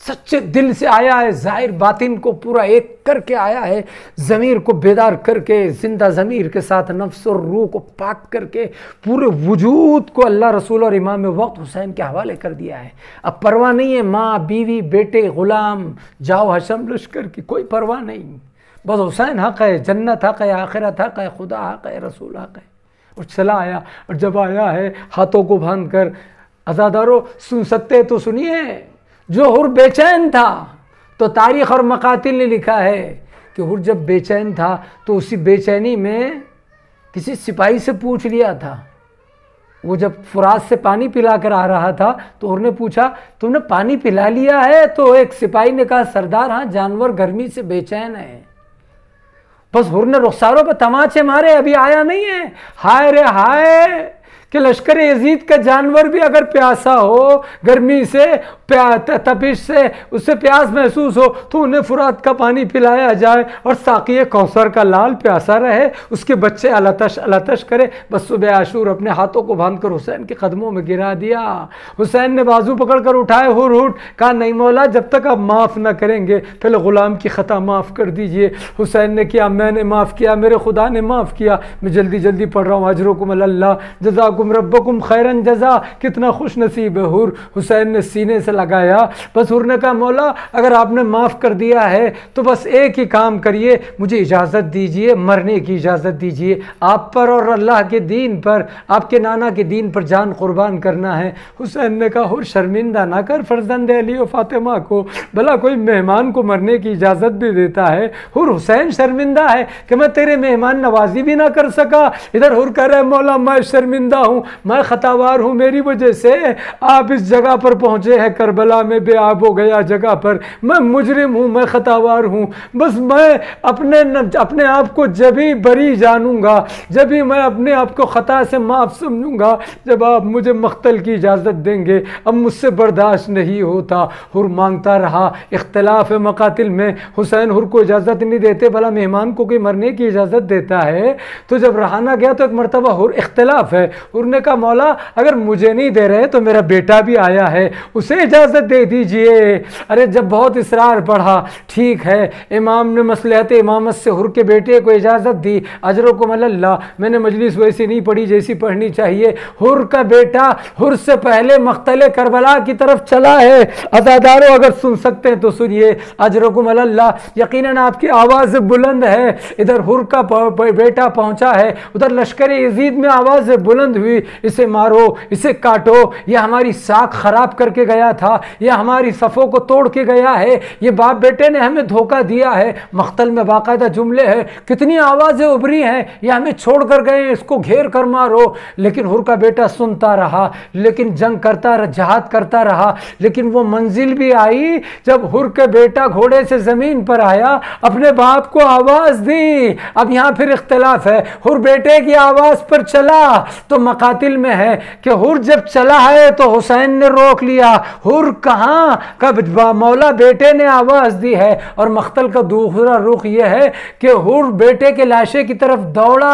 सच्चे दिल से आया है जाहिर बातिन को पूरा एक करके आया है ज़मीर को बेदार करके जिंदा ज़मीर के साथ नफ्स और रूह को पाक करके पूरे वजूद को अल्लाह रसूल और इमाम वक्त हुसैन के हवाले कर दिया है अब परवाह नहीं है माँ बीवी बेटे ग़ुलाम जाओ हशम लश्कर की कोई परवाह नहीं बस हुसैन हक़ है जन्नत हक़ है आखिरत हक़ है खुदा हक़ है रसूल हक़ है और चला आया और जब आया है हाथों को बांध कर अजादारो सुन सकते तो सुनिए जो हुर बेचैन था तो तारीख और मकातिल ने लिखा है कि हुर जब बेचैन था तो उसी बेचैनी में किसी सिपाही से पूछ लिया था वो जब फुराज से पानी पिला कर आ रहा था तो उन्होंने पूछा तुमने पानी पिला लिया है तो एक सिपाही ने कहा सरदार हाँ जानवर गर्मी से बेचैन है बस हुर ने रुखसारों पर तमाचे मारे अभी आया नहीं है हाय रे हाय कि लश्कर यजीद का जानवर भी अगर प्यासा हो गर्मी से तपिश से उससे प्यास महसूस हो तो उन्हें फुरात का पानी पिलाया जाए और साकी कौसर का लाल प्यासा रहे उसके बच्चे अलतश अलतश करे बस सुबह आशूर अपने हाथों को बांध कर हुसैन के कदमों में गिरा दिया हुसैन ने बाजू पकड़ कर उठाए हुर हुट कहा नहीं मौला जब तक आप माफ़ ना करेंगे पहले ग़ुलाम की ख़ता माफ़ कर दीजिए हुसैन ने किया मैंने माफ़ किया मेरे खुदा ने माफ़ किया मैं जल्दी जल्दी पढ़ रहा हूँ हजरों को मल्ला जजाकुम जजाकुम रब्बकुम खैरन जजा कितना खुश नसीब है हुर हुसैन ने सीने से लगाया बस हुर ने कहा मौला अगर आपने माफ़ कर दिया है तो बस एक ही काम करिए मुझे इजाज़त दीजिए मरने की इजाज़त दीजिए आप पर और अल्लाह के दीन पर आपके नाना के दीन पर जान कुर्बान करना है हुसैन ने कहा हुर शर्मिंदा ना कर फर्जंद अली और फातिमा को भला कोई मेहमान को मरने की इजाज़त भी देता है हुर हुसैन शर्मिंदा है कि मैं तेरे मेहमान नवाजी भी ना कर सका इधर हुर कह रहा है मौला मैं शर्मिंदा हूँ मैं ख़तावार हूँ मेरी वजह से आप इस जगह पर पहुँचे हैं करबला में बेआब हो गया जगह पर मैं मुजरिम हूँ मैं ख़तावार हूँ बस मैं अपने न, अपने आप को जब ही बरी जानूँगा जब ही मैं अपने आप को ख़ता से माफ़ समझूँगा जब आप मुझे मख्तल की इजाज़त देंगे अब मुझसे बर्दाश्त नहीं होता हुर मांगता रहा इख्तलाफ मकातिल में हुसैन हुर को इजाज़त नहीं देते भला मेहमान को कोई मरने की इजाज़त देता है तो जब रहाना गया तो एक मरतबा हुर इख्तलाफ है उन्होंने कहा मौला अगर मुझे नहीं दे रहे तो मेरा बेटा भी आया है उसे इजाज़त दे दीजिए अरे जब बहुत इसरार बढ़ा ठीक है इमाम ने मसलहत इमामत से हुर के बेटे को इजाज़त दी अजर को मल्ला मैंने मजलिस वैसी नहीं पढ़ी जैसी पढ़नी चाहिए हुर का बेटा हुर से पहले मख्तल करबला की तरफ चला है अजादारों अगर सुन सकते हैं तो सुनिए को मल्ला यकीन आपकी आवाज़ बुलंद है इधर हुर का बेटा पहुँचा है उधर लश्कर यजीद में आवाज़ बुलंद हुई हुई इसे मारो इसे काटो यह हमारी साख खराब करके गया था यह हमारी सफ़ों को तोड़ के गया है ये बाप बेटे ने हमें धोखा दिया है मख्तल में बाकायदा जुमले हैं कितनी आवाज़ें उभरी हैं यह हमें छोड़ कर गए इसको घेर कर मारो लेकिन हुर का बेटा सुनता रहा लेकिन जंग करता रहा जहाद करता रहा लेकिन वो मंजिल भी आई जब हुर के बेटा घोड़े से ज़मीन पर आया अपने बाप को आवाज़ दी अब यहाँ फिर इख्तलाफ है हुर बेटे की आवाज़ पर चला तो मकातिल में है कि हुर जब चला है तो हुसैन ने रोक लिया हुर कहाँ कब मौला बेटे ने आवाज़ दी है और मख्तल का दूसरा रुख यह है कि हुर बेटे के लाशे की तरफ दौड़ा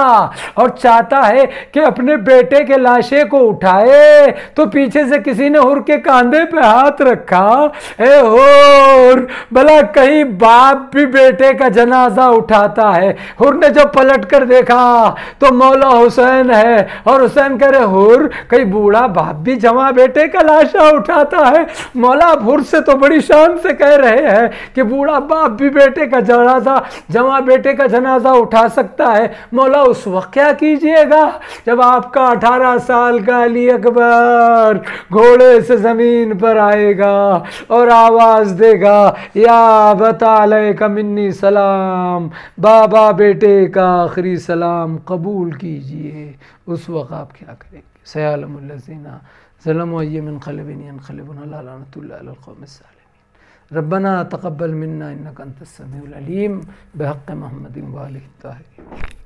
और चाहता है कि अपने बेटे के लाशे को उठाए तो पीछे से किसी ने हुर के कंधे पे हाथ रखा ए हुर भला कहीं बाप भी बेटे का जनाजा उठाता है हुर ने जब पलट कर देखा तो मौला हुसैन है और हुसैन बनकर हुर कई बूढ़ा बाप भी जमा बेटे का लाशा उठाता है मौला भुर से तो बड़ी शान से कह रहे हैं कि बूढ़ा बाप भी बेटे का जनाजा जमा बेटे का जनाजा उठा सकता है मौला उस वक्त क्या कीजिएगा जब आपका अठारह साल का अली अकबर घोड़े से ज़मीन पर आएगा और आवाज़ देगा या बता कमिन्नी सलाम बाबा बेटे का आखिरी सलाम कबूल कीजिए اس उस वक़्त आप क्या करेंगे सयालम लजीना ظلم وهي من قلب ينقلبون لا لعنة الله على القوم الظالمين ربنا تقبل منا إنك أنت السميع العليم بحق محمد وآله الطاهرين